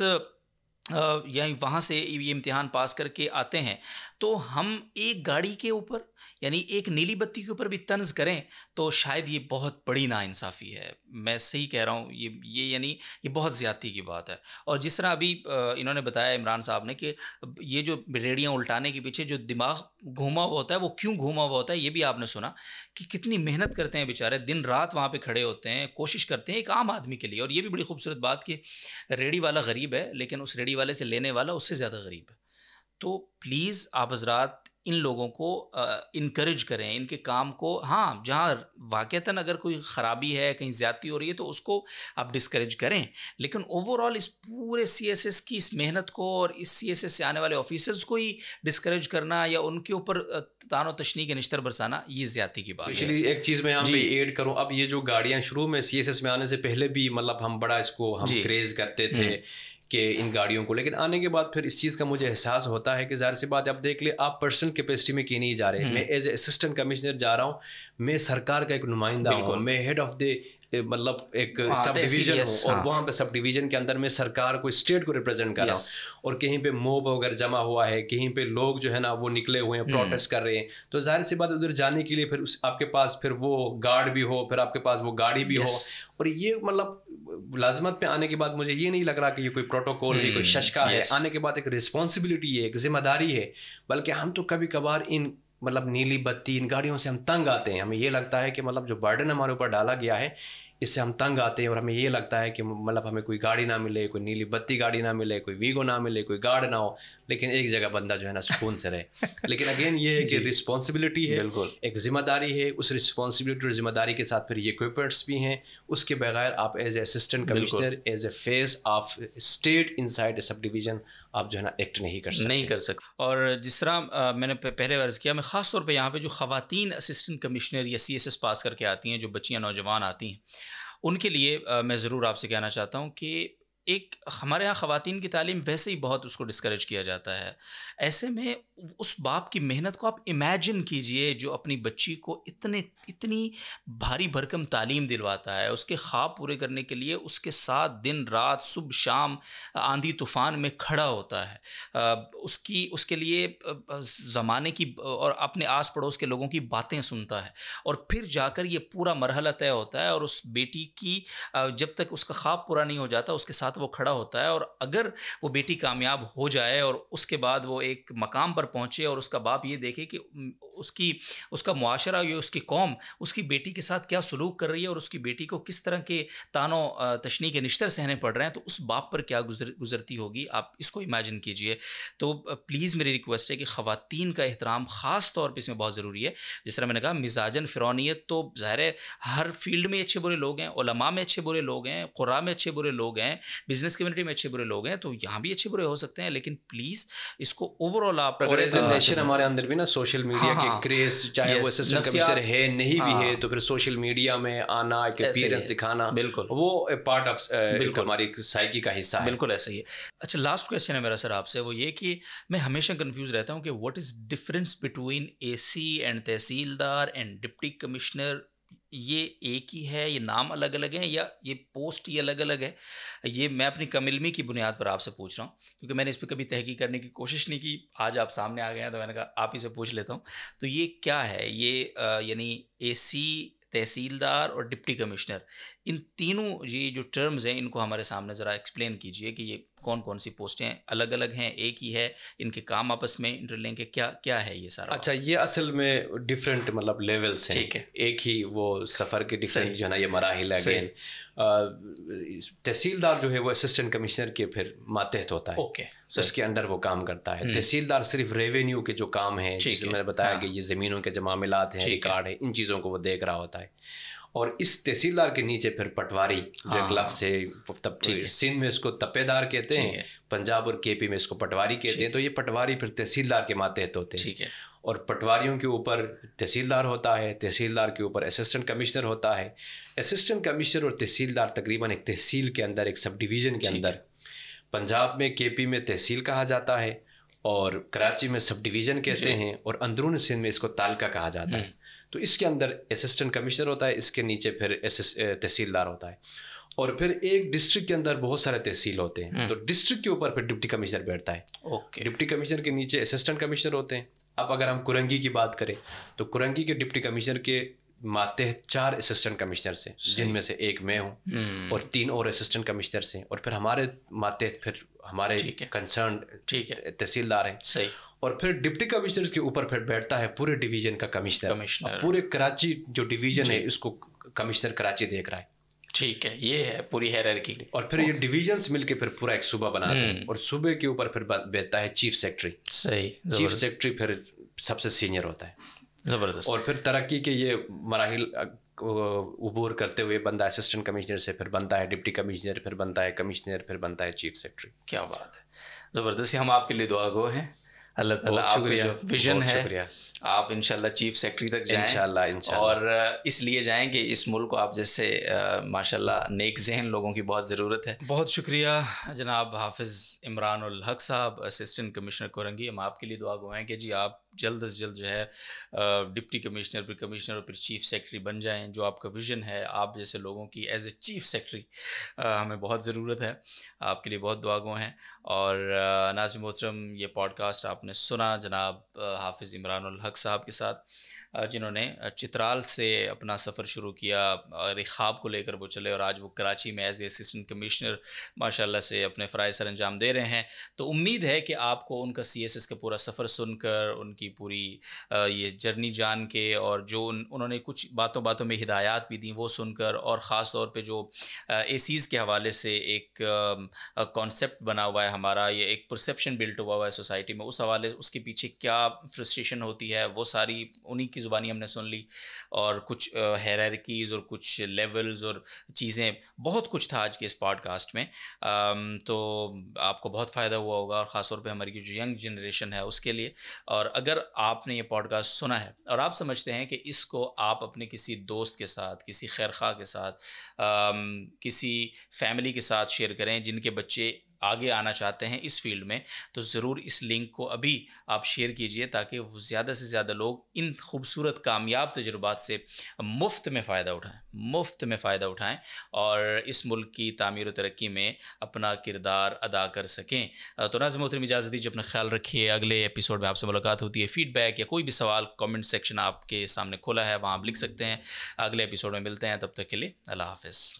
यानी वहाँ से ये इम्तिहान पास करके आते हैं तो हम एक गाड़ी के ऊपर यानी एक नीली बत्ती के ऊपर भी तंज करें तो शायद ये बहुत बड़ी नाइंसाफ़ी है मैं सही कह रहा हूँ ये ये यानी ये बहुत ज़्यादती की बात है और जिस तरह अभी इन्होंने बताया इमरान साहब ने कि ये जो रेडियाँ उल्टाने के पीछे जो दिमाग घूमा हुआ होता है वो क्यों घूमा हुआ होता है ये भी आपने सुना कि कितनी मेहनत करते हैं बेचारे दिन रात वहाँ पे खड़े होते हैं कोशिश करते हैं एक आम आदमी के लिए और ये भी बड़ी खूबसूरत बात कि रेडी वाला गरीब है लेकिन उस रेडी वाले से लेने वाला उससे ज़्यादा गरीब है तो प्लीज़ आप हजरात इन लोगों को इनक्रेज करें इनके काम को हाँ जहाँ वाक़ता अगर कोई ख़राबी है कहीं ज्यादा हो रही है तो उसको आप डिस्करेज करें लेकिन ओवरऑल इस पूरे सी एस एस की इस मेहनत को और इस सी एस एस से आने वाले ऑफिसर्स को ही डिस्करेज करना या उनके ऊपर तानो तशनी के निश्तर बरसाना ये ज़्यादा की बात है एक चीज़ में हम एड करूँ अब ये जो गाड़ियाँ शुरू में सी एस एस में आने से पहले भी मतलब हम बड़ा इसको हम क्रेज़ करते हम्म। थे के इन गाड़ियों को लेकिन आने के बाद फिर इस चीज़ का मुझे एहसास होता है कि ज़ाहिर सी बात आप देख ले आप पर्सनल कैपेसिटी में क्यों नहीं जा रहे हम्म। मैं एज असिस्टेंट कमिश्नर जा रहा हूँ मैं सरकार का एक नुमाइंदा हूँ मैं हेड ऑफ द मतलब एक हाँ, तो सब डिवीजन हो और हाँ। वहाँ पे सब डिवीजन के अंदर में सरकार को स्टेट को रिप्रेजेंट कर रहा हूँ और कहीं पे मोब वगैरह जमा हुआ है कहीं पे लोग जो है ना वो निकले हुए हैं प्रोटेस्ट हम्म। कर रहे हैं तो जाहिर सी बात उधर जाने के लिए फिर उस आपके पास फिर वो गार्ड भी हो फिर आपके पास वो गाड़ी भी हो और ये मतलब लाजमत में आने के बाद मुझे ये नहीं लग रहा कि ये कोई प्रोटोकॉल है कोई हम्म, शशका है आने के बाद एक रिस्पॉन्सिबिलिटी है एक जिम्मेदारी है बल्कि हम तो कभी कभार इन मतलब नीली बत्ती इन गाड़ियों से हम तंग आते हैं हमें ये लगता है कि मतलब जो बर्डन हमारे ऊपर डाला गया है इससे हम तंग आते हैं और हमें ये लगता है कि मतलब हमें कोई गाड़ी ना मिले कोई नीली बत्ती गाड़ी ना मिले कोई वीगो ना मिले कोई गार्ड ना हो लेकिन एक जगह बंदा जो है ना सुकून से रहे *laughs* लेकिन अगेन ये है कि रिस्पॉन्सिबिलिटी है बिल्कुल एक जिम्मेदारी है उस रिस्पॉन्सिबिलिटी और जिम्मेदारी के साथ फिर ये इक्विपमेंट्स भी हैं उसके बगैर आप as a assistant commissioner as a face of state inside subdivision आप जो है ना एक्ट नहीं कर सकते नहीं कर सकते और जिस तरह मैंने पहले वर्ष किया मैं ख़ास तौर पर यहाँ पर जो खातन असिस्टेंट कमिश्नर या सी एस एस पास करके आती हैं जो बच्चियाँ नौजवान आती हैं उनके लिए मैं ज़रूर आपसे कहना चाहता हूँ कि एक हमारे यहाँ ख़वान की तालीम वैसे ही बहुत उसको डिस्करेज किया जाता है ऐसे में उस बाप की मेहनत को आप इमेजिन कीजिए जो अपनी बच्ची को इतने इतनी भारी भरकम तालीम दिलवाता है उसके ख्वाब पूरे करने के लिए उसके साथ दिन रात सुबह शाम आंधी तूफान में खड़ा होता है उसकी उसके लिए ज़माने की और अपने आस पड़ोस के लोगों की बातें सुनता है और फिर जाकर ये पूरा मरहला तय होता है और उस बेटी की जब तक उसका ख्वाब पूरा नहीं हो जाता उसके साथ वो खड़ा होता है और अगर वो बेटी कामयाब हो जाए और उसके बाद वो एक मकाम पर पहुँचे और उसका बाप ये देखे कि उसकी उसका मुआशरा या उसकी कौम उसकी बेटी के साथ क्या सलूक कर रही है और उसकी बेटी को किस तरह के तानो तशनी के निश्तर सहने पड़ रहे हैं तो उस बाप पर क्या गुजर गुजरती होगी आप इसको इमेजिन कीजिए तो प्लीज़ मेरी रिक्वेस्ट है कि खातन का एहतराम ख़ास तौर पर इसमें बहुत ज़रूरी है जिस तरह मैंने कहा मिजाजन फ़िरौनीत तो ज़ाहिर है हर फील्ड में अच्छे बुरे लोग हैं ओलमा में अच्छे बुरे लोग हैं ख़ुरा में अच्छे बुरे लोग हैं बिज़नेस कम्यूनिटी में अच्छे बुरे लोग हैं तो यहाँ भी अच्छे बुरे हो सकते हैं लेकिन प्लीज़ इसको ओवरऑल आप और एज नेशन हाँ, हमारे अंदर भी ना सोशल मीडिया हाँ, के क्रेज हाँ, चाहे वो असिस्टेंट कमिश्नर है नहीं भी है हाँ। तो फिर सोशल मीडिया में आना एक अपीयरेंस दिखाना बिल्कुल वो ए पार्ट ऑफ बिल्कुल हमारी साइकी का हिस्सा है बिल्कुल ऐसा ही है अच्छा लास्ट क्वेश्चन है मेरा सर आपसे वो ये कि मैं हमेशा कंफ्यूज रहता हूँ कि what is difference between AC and tehsildar and deputy commissioner ये एक ही है ये नाम अलग अलग हैं या ये पोस्ट ये अलग अलग है ये मैं अपनी कमिलमी की बुनियाद पर आपसे पूछ रहा हूँ क्योंकि मैंने इस पर कभी तहकीक करने की कोशिश नहीं की आज आप सामने आ गए हैं तो मैंने कहा आप ही से पूछ लेता हूँ तो ये क्या है ये यानी ए सी तहसीलदार और डिप्टी कमिश्नर इन तीनों ये जो टर्म्स हैं इनको हमारे सामने ज़रा एक्सप्लेन कीजिए कि ये कौन कौन सी पोस्टें अलग अलग हैं एक ही है इनके काम आपस में इंटरलिंक है क्या क्या है ये सारा अच्छा ये असल में डिफरेंट मतलब लेवल्स हैं ठीक है एक ही वो सफ़र के डिफरेंट जो है ना ये मराहल अगेन तहसीलदार जो है वो असिस्टेंट कमिश्नर के फिर मातहत होता है ओके तो इसके अंडर वो काम करता है हम्म। तहसीलदार सिर्फ रेवेन्यू के जो काम है जिसमें मैंने बताया हाँ। कि ये ज़मीनों के जमा मिलात हैं रिकार्ड है इन चीज़ों को वो देख रहा होता है और इस तहसीलदार के नीचे फिर पटवारी हाँ। सिंध में इसको तपेदार कहते हैं पंजाब और केपी में इसको पटवारी कहते हैं तो ये पटवारी फिर तहसीलदार के मातहत होते हैं और पटवारियों के ऊपर तहसीलदार होता है तहसीलदार के ऊपर असिस्टेंट कमिश्नर होता है असिस्टेंट कमिश्नर और तहसीलदार तकरीबन एक तहसील के अंदर एक सब डिवीज़न के अंदर पंजाब में केपी में तहसील कहा जाता है और कराची में सब डिवीज़न कहते हैं और अंदरून सिंध में इसको तालका कहा जाता है हम्म। तो इसके अंदर असिस्टेंट कमिश्नर होता है इसके नीचे फिर तहसीलदार होता है और फिर एक डिस्ट्रिक्ट के अंदर बहुत सारे तहसील होते हैं हम्म। तो डिस्ट्रिक्ट के ऊपर फिर डिप्टी कमिश्नर बैठता है ओके डिप्टी कमिश्नर के नीचे असिस्टेंट कमिश्नर होते हैं अब अगर हम कुरंगी की बात करें तो कुरंगी के डिप्टी कमिश्नर के माते चार असिस्टेंट कमिश्नर से जिनमें से एक मैं हूँ हम्म। और तीन और असिस्टेंट कमिश्नर से और फिर हमारे माते फिर हमारे कंसर्न ठीक है तहसीलदार हैं सही और फिर डिप्टी कमिश्नर के ऊपर फिर बैठता है पूरे डिवीजन का कमिश्नर कमिश्नर पूरे कराची जो डिवीजन है इसको कमिश्नर कराची देख रहा है ठीक है ये है पूरी हैरकी और फिर ये डिवीजन मिलके फिर पूरा एक सूबा बनाते हैं हम्म। और सूबे के ऊपर फिर बैठता है चीफ सेक्रेटरी सही चीफ सेक्रेटरी फिर सबसे सीनियर होता है ज़बरदस्त और फिर तरक्की के ये मराहल उबूर करते हुए बनता है असिस्टेंट कमिश्नर से फिर बनता है डिप्टी कमिश्नर फिर बनता है कमिश्नर फिर बनता है चीफ सेक्रेटरी क्या बात है ज़बरदस्त हम आपके लिए दुआ गो हैं अल्लाह ताला आपका विजन है आप इंशाल्लाह चीफ सेक्रेटरी तक जाएं इंशाल्लाह इंशाल्लाह और इसलिए जाएं कि इस मुल्क को आप जैसे माशाल्लाह नेक जहन लोगों की बहुत ज़रूरत है बहुत शुक्रिया जनाब हाफिज़ इमरान उल हक साहब असिस्टेंट कमिश्नर कोरंगी हम आपके लिए दुआ गो हैं कि जी आप जल्द अज जल्द जो है डिप्टी कमिश्नर फिर कमिश्नर और फिर चीफ सेक्रेटरी बन जाएं जो आपका विजन है आप जैसे लोगों की एज ए चीफ सेक्रेटरी हमें बहुत ज़रूरत है आपके लिए बहुत दुआगो हैं और नाजिम मोहतरम ये पॉडकास्ट आपने सुना जनाब हाफिज़ इमरान हक साहब के साथ जिन्होंने चित्राल से अपना सफ़र शुरू किया रिखाब को लेकर वो चले और आज वो कराची में एज ए असिस्टेंट कमिश्नर माशाल्लाह से अपने फ़राय सर अंजाम दे रहे हैं तो उम्मीद है कि आपको उनका सी एस एस का पूरा सफ़र सुनकर उनकी पूरी ये जर्नी जान के और जो उन, उन्होंने कुछ बातों बातों में हिदायत भी दी वो सुनकर और ख़ास तौर पर जो ए सीज़ के हवाले से एक कॉन्सेप्ट बना हुआ है हमारा ये एक परसेप्शन बिल्ट हुआ हुआ है सोसाइटी में उस हवाले उसके पीछे क्या फ्रस्ट्रेशन होती है वो सारी उन्हीं की ज़ुबानी हमने सुन ली और कुछ हेरारकीज़ और कुछ लेवल्स और चीज़ें बहुत कुछ था आज के इस पॉडकास्ट में तो आपको बहुत फ़ायदा हुआ होगा और ख़ासतौर पर हमारी जो यंग जनरेशन है उसके लिए और अगर आपने ये पॉडकास्ट सुना है और आप समझते हैं कि इसको आप अपने किसी दोस्त के साथ किसी खैर के साथ किसी फैमिली के साथ शेयर करें जिनके बच्चे आगे आना चाहते हैं इस फील्ड में तो ज़रूर इस लिंक को अभी आप शेयर कीजिए ताकि ज़्यादा से ज़्यादा लोग इन खूबसूरत कामयाब तजुर्बा से मुफ्त में फ़ायदा उठाएँ मुफ्त में फ़ायदा उठाएँ और इस मुल्क की तमीर तरक्की में अपना किरदार अदा कर सकें तो नज़म मोहतरम इजाज़त दीजिए अपना ख्याल रखिए अगले एपिसोड में आपसे मुलाकात होती है फीडबैक या कोई भी सवाल कॉमेंट सेक्शन आपके सामने खोला है वहाँ आप लिख सकते हैं अगले एपिसोड में मिलते हैं तब तक के लिए अल्लाह हाफिज़